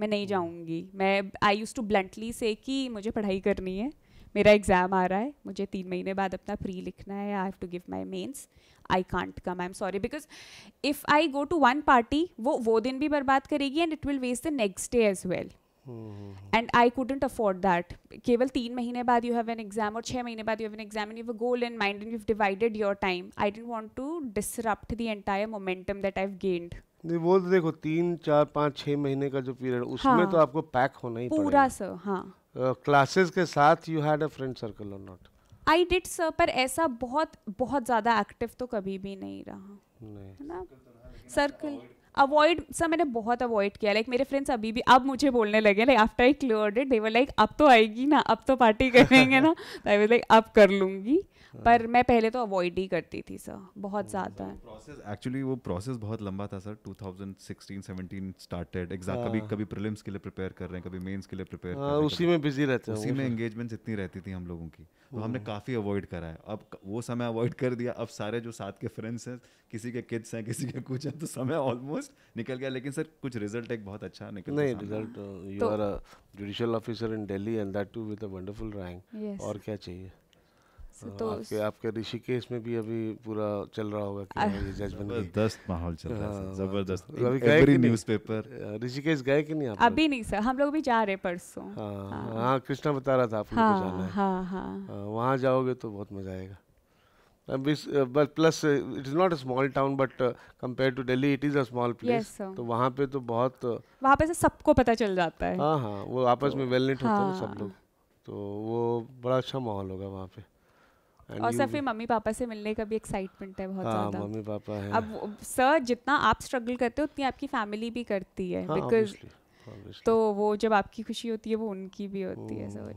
मैं नहीं hmm. जाऊँगी मैं आई यूज़ टू ब्लंटली से कि मुझे पढ़ाई करनी है मेरा एग्ज़ाम आ रहा है मुझे तीन महीने बाद अपना प्री लिखना है I have to give my mains I can't come I am sorry because if I go to one party वो वो दिन भी बर्बाद करेगी and it will waste the next day as well and I couldn't afford that केवल तीन महीने बाद यू हैव एन एग्जाम और छः महीने बाद you have an exam and you goal in mind and you divided your time I didn't want to disrupt the entire momentum that I gained वो तो देखो तीन चार पाँच छः महीने का जो पीरियड उसमें हाँ, तो आपको पैक होना ही पूरा सर हाँ क्लासेस uh, के साथ you had a friend circle और नॉट आई डिड सर पर ऐसा बहुत बहुत ज़्यादा एक्टिव तो कभी भी नहीं रहा है ना सर्कल अवॉइड सर मैंने बहुत अवॉइड किया लाइक like, मेरे फ्रेंड्स अभी भी अब मुझे बोलने लगे like after I clear it there like अब तो आएगी ना अब तो पार्टी करेंगे ना तो आई लाइक अब कर लूँगी हाँ। पर मैं पहले तो अवॉइड ही करती थी सर बहुत हाँ, ज़्यादा प्रोसेस एक्चुअली वो प्रोसेस बहुत लंबा था सर 2016 17 स्टार्टेड एग्जाम कभी हाँ। कभी प्रीलिम्स के लिए प्रिपेयर कर रहे हैं कभी मेंस के लिए प्रिपेयर कर रहे हैं उसी में बिजी रहते हैं उसी में एंगेजमेंट्स इतनी रहती थी हम लोगों की तो हमने काफ़ी अवॉइड करा है अब वो समय अवॉइड कर दिया अब सारे जो साथ के फ्रेंड्स हैं किसी के किड्स हैं किसी के कुछ हैं तो समय ऑलमोस्ट निकल गया लेकिन सर कुछ रिजल्ट एक बहुत अच्छा निकल नहीं result you are a judicial officer in Delhi and that too with a wonderful rank और क्या चाहिए हाँ, तो आपके आपके ऋषिकेश में भी अभी पूरा चल रहा होगा कि जजमेंट जबरदस्त माहौल चल रहा है हाँ, जबरदस्त एवरी तो न्यूज़पेपर ऋषिकेश गए कि नहीं आप अभी नहीं सर हम लोग भी जा रहे परसों हाँ, हाँ कृष्णा बता रहा था आप जाना है हाँ हाँ वहाँ जाओगे तो बहुत मजा आएगा plus it is not a small town but too it is a small place तो वहाँ पे तो बहुत uh, वहाँ पे से सबको पता चल जाता है हाँ हाँ वो आपस में वेलनेट होता है सब लोग तो वो बड़ा अच्छा माहौल होगा वहाँ पे और सर फिर मम्मी पापा से मिलने का भी एक्साइटमेंट है बहुत हाँ, ज़्यादा मम्मी पापा है अब सर जितना आप स्ट्रगल करते हो उतनी आपकी फैमिली भी करती है बिकॉज हाँ, तो वो जब आपकी खुशी होती है वो उनकी भी होती है सर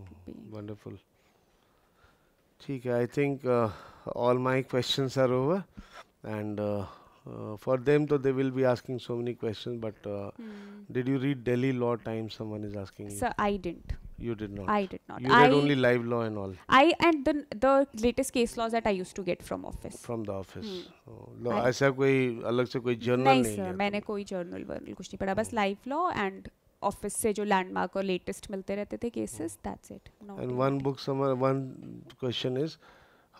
वंडरफुल ठीक है I think all my questions are over and uh, for them though they will be asking so many questions but uh, mm. did you read delhi law times someone is asking so you. i didn't you did not i did not you I read only live law and all i and the the latest case laws that i used to get from office from the office ऐसा कोई अलग से कोई journal नहीं sir मैंने कोई journal वर्नल कुछ नहीं पढ़ा बस लाइव लॉ एंड ऑफिस से जो लैंडमार्क और लेटेस्ट मिलते रहते थे cases that's it and one book summer one question is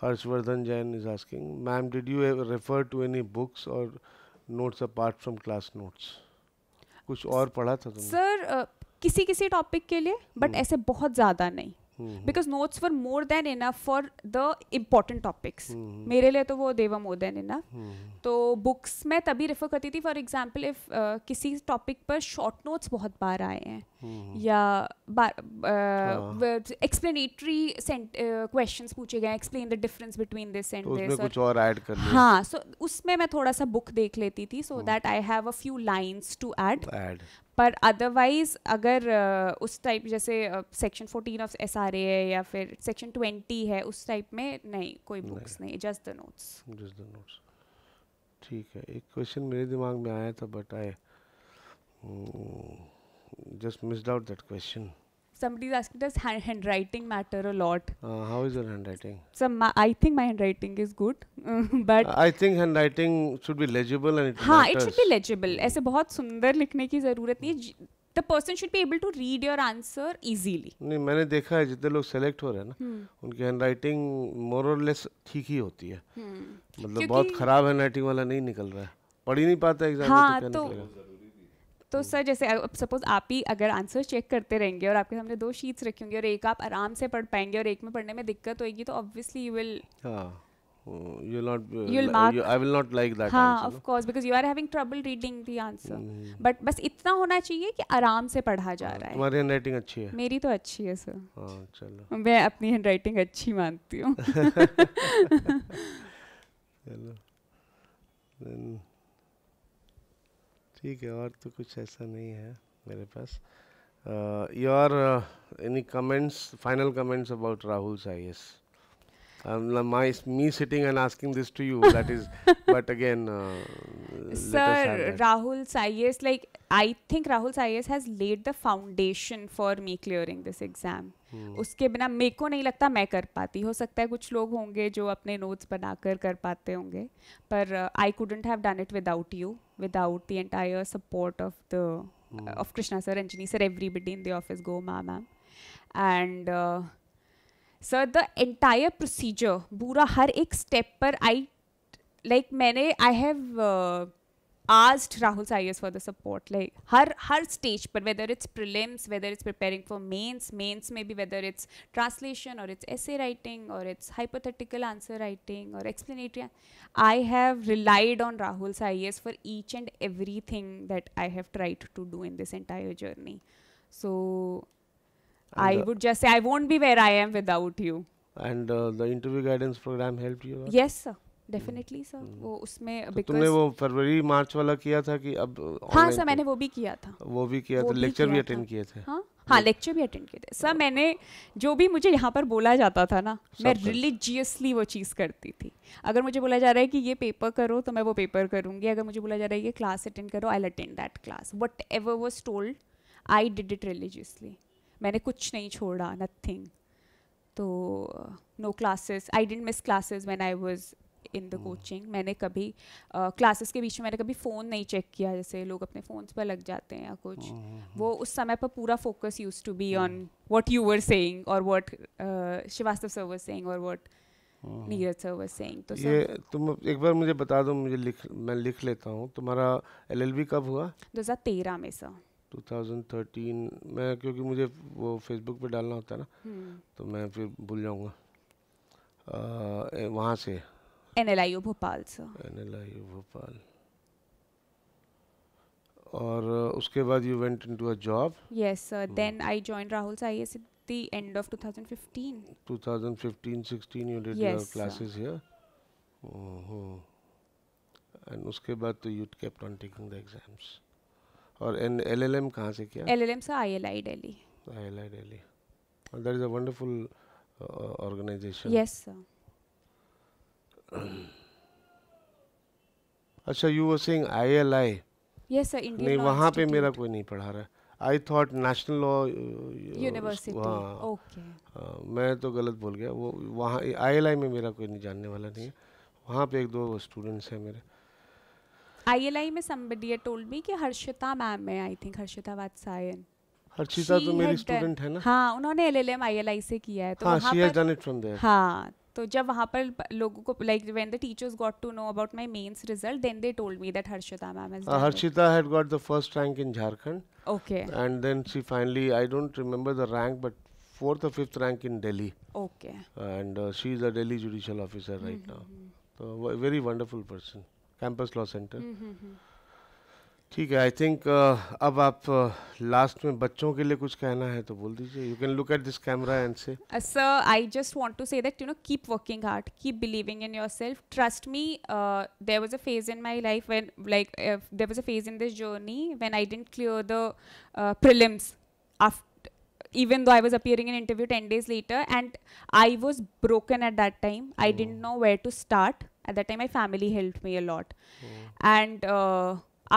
Harshvardhan Jain is asking, ma'am, did you ever refer to any books or notes apart from class notes? कुछ और पढ़ा था तुमने? सर किसी किसी टॉपिक के लिए बट ऐसे बहुत ज़्यादा नहीं because notes for more than enough for the important topics मेरे लिए तो वो देवा मोर देन इनफ तो बुक्स मैं तभी रेफर करती थी फॉर एग्जाम्पल इफ किसी टॉपिक पर शॉर्ट नोट्स बहुत बार आए हैं mm-hmm. या एक्सप्लेनेटरी क्वेश्चन uh, हाँ। uh, पूछे गए explain the difference between this and कुछ और ऐड कर हाँ सो उसमें मैं थोड़ा सा बुक देख लेती थी so that I have a few lines to add पर अदरवाइज़ अगर उस टाइप जैसे section fourteen of S R A है या फिर सेक्शन ट्वेंटी है उस टाइप में नहीं कोई बुक्स नहीं just the notes just the notes ठीक है एक क्वेश्चन मेरे दिमाग में आया था but I just missed out that question somebody is asking, does hand handwriting matter a lot? Uh, how is your handwriting? So my, I think my handwriting is good, but I think handwriting should be legible and it हाँ it should be legible. aise bahut sundar likhne ki zarurat nahi hai The person should be able to read your answer easily. nahi maine dekha hai jitne log select ho rahe हैं na unki handwriting more or less theek hi hoti hai matlab bahut kharab handwriting wala nahi nikal raha padh hi nahi pata exam mein to kya हाँ, तो, तो तो sir जैसे suppose आप ही अगर answer check करते रहेंगे और आपके सामने दो शीट्स रखी होंगी और एक आप आराम से पढ़ पाएंगे और एक में पढ़ने में दिक्कत होगी तो ऑब्वियसली यू विल बस इतना होना चाहिए कि आराम से पढ़ा जा हाँ, रहा है तुम्हारी हैंडराइटिंग अच्छी है मेरी तो अच्छी है सर हाँ, चलो मैं अपनी हैंडराइटिंग अच्छी मानती हूँ ठीक है और तो कुछ ऐसा नहीं है मेरे पास your any comments final comments about Rahul साइस my me sitting and asking this to you that is but again sir Rahul साइस लाइक आई थिंक राहुल साइस has laid the foundation for me clearing this exam उसके बिना मे को नहीं लगता मैं कर पाती हो सकता है कुछ लोग होंगे जो अपने नोट्स बनाकर कर पाते होंगे पर I couldn't have done it without you without the entire support of the mm. uh, of Krishna sir and sir. Everybody in the office go, ma'am, ma'am, and. Uh, the entire procedure, bura har ek step par I like, I have. Uh, asked Rahul Sayers for the support. Like her her stage, but whether it's prelims, whether it's preparing for mains, mains maybe whether it's translation or it's essay writing or it's hypothetical answer writing or explanatory. I have relied on Rahul Sayers for each and everything that I have tried to do in this entire journey. So and I uh, would just say I won't be where I am without you. And uh, the interview guidance program helped you? Yes, sir. Definitely sir hmm. वो उसमें तो तुमने वो फरवरी मार्च वाला किया था कि अब हाँ सर मैंने वो भी किया था वो भी किया वो था लेक्चर भी अटेंड किए थे हाँ लेक्चर हाँ, hmm. भी अटेंड किए थे सर मैंने जो भी मुझे यहाँ पर बोला जाता था ना मैं रिलीजियसली वो चीज़ करती थी अगर मुझे बोला जा रहा है कि ये पेपर करो तो मैं वो पेपर करूँगी अगर मुझे बोला जा रहा है ये क्लास अटेंड करो I attend that class whatever was told I did it religiously मैंने कुछ नहीं छोड़ा नथिंग तो no classes I didn't miss classes when I was in the coaching मैंने कभी क्लासेस uh, के बीच में मैंने कभी फ़ोन नहीं चेक किया जैसे लोग अपने फ़ोन पर लग जाते हैं या कुछ हाँ, हाँ, हाँ। वो उस समय पर पूरा focus use to be on what you were saying और what Srivastava sir were saying और what Neeraj sir were saying तो ये तुम एक बार मुझे बता दो मुझे लिख मैं लिख लेता हूँ तुम्हारा एलएलबी कब हुआ 2013 में सर 2013 मैं क्योंकि मुझे वो फेसबुक पे डालना होता है ना हम्म। तो मैं फिर भूल जाऊँगा वहाँ से N L I Bhopal sir N L I Bhopal और uh, उसके बाद you went into a job yes sir then I join Rahul I A S the ऑफ 2015 2015 16 you did your classes here sir. Hmm. here uh-huh. उसके बाद तो you kept on taking the exams और an LLM कहां से किया LLM sir ILI Delhi ILI Delhi और that is a wonderful organization yes sir अच्छा you were saying ILI yes sir Indian नहीं वहां पे मेरा कोई नहीं पढ़ा रहा I thought National Law University okay मैं तो गलत बोल गया वो वहाँ आईएलआई में मेरा कोई नहीं जानने वाला नहीं है वहां पे एक दो स्टूडेंट्स हैं मेरे आईएलआई में somebody had told me कि हर्षिता मैम है आई थिंक हर्षिता वात्सायन हर्षिता तो मेरी स्टूडेंट है ना हां उन्होंने एलएलएम आईएलआई से किया है तो हां she has done it from there हां तो जब वहाँ पर लोगों को like when the teachers got to know about my mains result then they told me that Harshita ma'am is Harshita had got the first rank in Jharkhand okay and then she finally I don't remember the rank but fourth और fifth rank in Delhi okay and she is a Delhi judicial officer right now तो very wonderful person campus law centre hmm hmm ठीक है I think uh, अब आप last uh, में बच्चों के लिए कुछ कहना है तो बोल दीजिए you can look at this camera and say sir I just want to say that you know keep working hard keep believing in yourself trust me there was a phase in my life when like there was a phase in this journey when I didn't clear the prelims even though I was appearing in interview 10 days later and I was broken at that time. I mm. didn't hmm. know where to start. At that time, my family helped me a lot. Mm. And uh,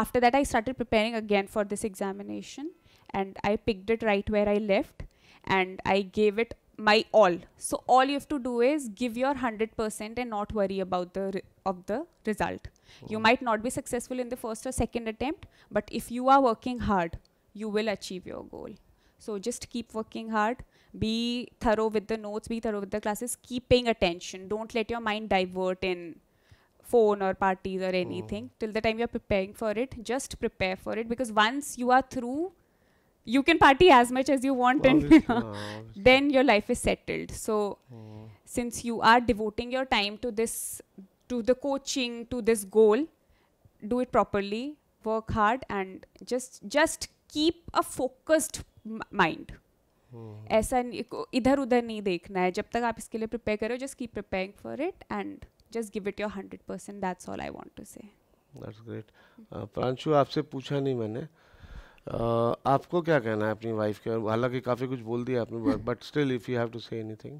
after that, I started preparing again for this examination and I picked it right where I left and I gave it my all. So all you have to do is give your 100% and not worry about the of the result. Oh. You might not be successful in the first or second attempt, but if you are working hard, you will achieve your goal. So just keep working hard, be thorough with the notes, be thorough with the classes, keep paying attention. Don't let your mind divert in phone or parties or hmm. anything mm. till the time you're preparing for it just prepare for it because once you are through you can party as much as you want and then your life is settled so mm. since you are devoting your time to this to the coaching to this goal do it properly work hard and just just keep a focused mind hmm. ऐसा इधर उधर नहीं देखना है जब तक आप इसके लिए प्रिपेयर करो just keep preparing for it and just give it your hundred percent that's all I to to say that's great Pranshu आपसे पूछा नहीं मैंने uh, आपको क्या कहना है अपनी वाइफ के हालांकि काफ़ी कुछ बोल दिया आपने but still if you have to say anything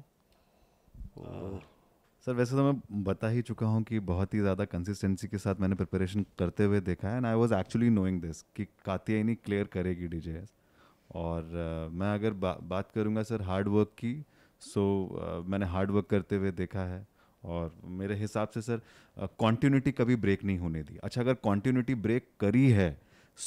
sir वैसे तो मैं बता ही चुका हूँ कि बहुत ही ज़्यादा कंसिस्टेंसी के साथ मैंने प्रिपरेशन करते हुए देखा है and I was actually knowing this कि कातियानी क्लियर करेगी डी और uh, मैं अगर बा, बात करूँगा सर हार्डवर्क की सो so, uh, मैंने हार्डवर्क करते हुए देखा है और मेरे हिसाब से सर कॉन्टीन्यूटी कभी ब्रेक नहीं होने दी अच्छा अगर कॉन्टीन्यूटी ब्रेक करी है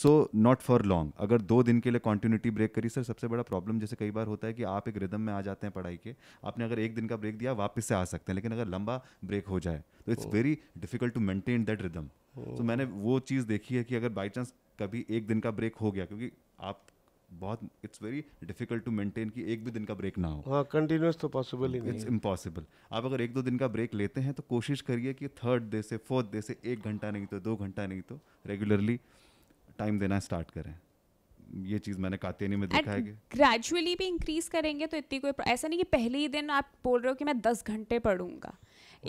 सो नॉट फॉर लॉन्ग अगर दो दिन के लिए कॉन्टीन्यूटी ब्रेक करी सर सबसे बड़ा प्रॉब्लम जैसे कई बार होता है कि आप एक रिदम में आ जाते हैं पढ़ाई के आपने अगर एक दिन का ब्रेक दिया वापस से आ सकते हैं लेकिन अगर लंबा ब्रेक हो जाए तो it's very difficult to maintain that rhythm तो मैंने वो चीज़ देखी है कि अगर बाई चांस कभी एक दिन का ब्रेक हो गया क्योंकि आप बहुत it's very difficult to maintain कि एक भी दिन का ब्रेक ना हो हाँ कंटिन्यूस तो पॉसिबल ही नहीं इट्स इम्पॉसिबल आप अगर एक दो दिन का ब्रेक लेते हैं तो कोशिश करिए कि थर्ड डे से फोर्थ डे से एक घंटा नहीं तो दो घंटा नहीं तो रेगुलरली टाइम देना स्टार्ट करें ये चीज मैंने कातेनी में देखा है कि ग्रेजुअली भी इंक्रीज करेंगे तो इतनी कोई ऐसा नहीं कि पहले ही दिन आप बोल रहे हो कि मैं दस घंटे पढ़ूंगा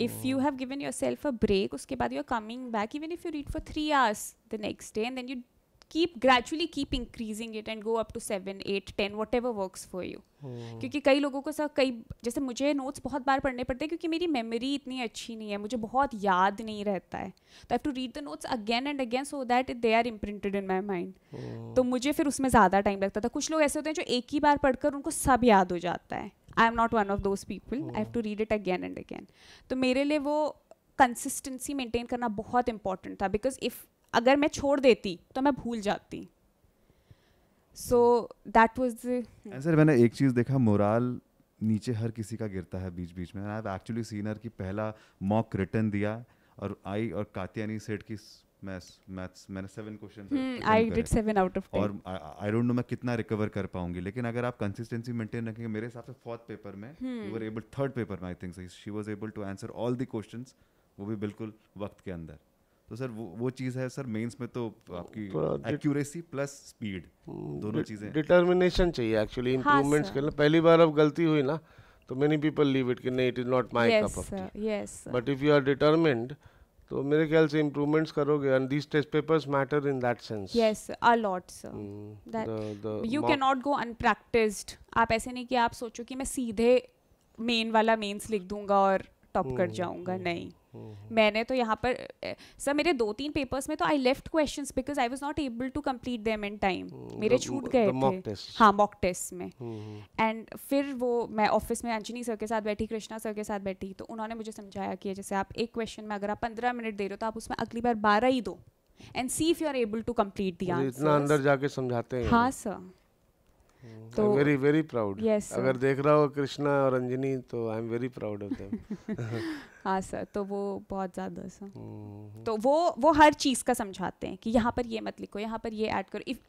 if you have given yourself a break उसके बाद you are coming back even if you read for three hours the next day and then you keep gradually keep increasing it and go up to seven eight ten whatever work for you क्योंकि कई लोगों को sir कई जैसे मुझे notes बहुत बार पढ़ने पड़ते हैं क्योंकि मेरी मेमोरी इतनी अच्छी नहीं है मुझे बहुत याद नहीं रहता है तो have to read the notes again and again so that they are imprinted in my mind तो मुझे फिर उसमें ज़्यादा टाइम लगता था कुछ लोग ऐसे होते हैं जो एक ही बार पढ़कर उनको सब याद हो जाता है I am not one of those people I have to read it again and again तो मेरे लिए वो कंसिस्टेंसी मेंटेन करना बहुत इंपॉर्टेंट था बिकॉज इफ़ अगर मैं छोड़ देती तो मैं भूल जाती सो दैट वॉज सर मैंने एक चीज़ देखा मोराल नीचे हर किसी का गिरता है बीच बीच में आई एक्चुअली सीनर की पहला मॉक रिटर्न दिया और आई और कात्यानी सेठ की मैथ्स मैथ्स मैंने seven question I did seven out of और आई डोंट नो मैं कितना रिकवर कर पाऊंगी लेकिन अगर आप कंसिस्टेंसी मेंटेन रखेंगे मेरे हिसाब से फोर्थ पेपर में you were able third paper में I think she was able to answer all the questions वो भी बिल्कुल वक्त के अंदर तो सर वो वो चीज़ है सर मेंस में तो आपकी एक्यूरेसी प्लस स्पीड दोनों चीज़ें डिटर्मिनेशन चाहिए एक्चुअली इंप्रूवमेंट्स के लिए पहली बार अब गलती हुई ना तो मेनी पीपल लीव इट कि नहीं it is not my cup of yes but if you are determined तो मेरे ख्याल से इम्प्रूवमेंट्स करोगे and these test papers matter in that sense yes a lot sir you can not go unpractised आप ऐसे नहीं कि आप सोचो कि मैं सीधे मेन वाला मेंस लिख दूंगा और टॉप hmm, कर जाऊंगा hmm. नहीं मैंने तो यहाँ पर सर मेरे दो तीन पेपर्स में तो I left questions because I was not able to complete them in time मेरे छूट गए थे हाँ मॉक टेस्ट में एंड फिर वो मैं ऑफिस में अंजनी सर के साथ बैठी कृष्णा सर के साथ बैठी तो उन्होंने मुझे समझाया कि जैसे आप एक क्वेश्चन में अगर आप पंद्रह मिनट दे रहे हो तो आप उसमें अगली बार बारह ही दो and see if you are able to complete the इतना अंदर जाके समझाते हैं हाँ सर हम्म, तो वेरी वेरी प्राउड अगर देख रहा हो कृष्णा और अंजनी तो I am very proud of them हाँ सर तो वो बहुत ज़्यादा सर हम्म। तो वो वो हर चीज़ का समझाते हैं कि यहाँ पर ये मत लिखो यहाँ पर ये ऐड करो इफ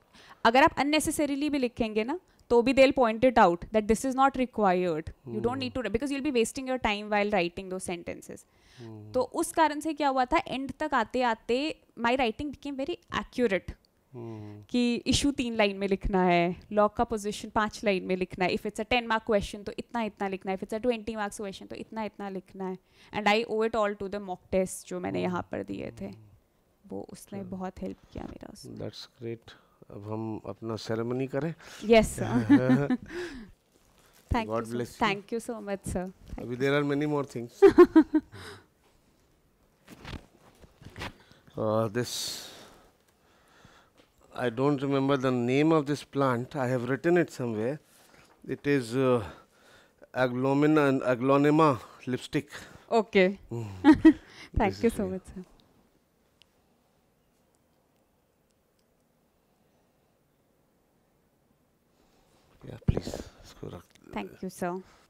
अगर आप अननेसेसरीली भी लिखेंगे ना तो भी they'll point it out that this is not required you don't need to because you'll be wasting your time while writing two sentences तो उस कारण से क्या हुआ था एंड तक आते आते my writing became very accurate कि इशू तीन लाइन में लिखना है लॉक का पोजीशन पांच लाइन में लिखना है if it's a ten mark question तो इतना इतना लिखना है if it's a twenty marks question तो इतना इतना लिखना है and I owe it all to the mock test जो मैंने यहाँ पर दिए थे वो उसने बहुत हेल्प किया मेरा दैट्स ग्रेट अब हम अपना सेरेमनी करें yes thank you thank you so much sir अभी there are many more things this I don't remember the name of this plant. I have written it somewhere. It is uh, aglomina and aglonema lipstick. Okay. Mm. Thank you so much, sir. Yeah, please. Thank you, sir.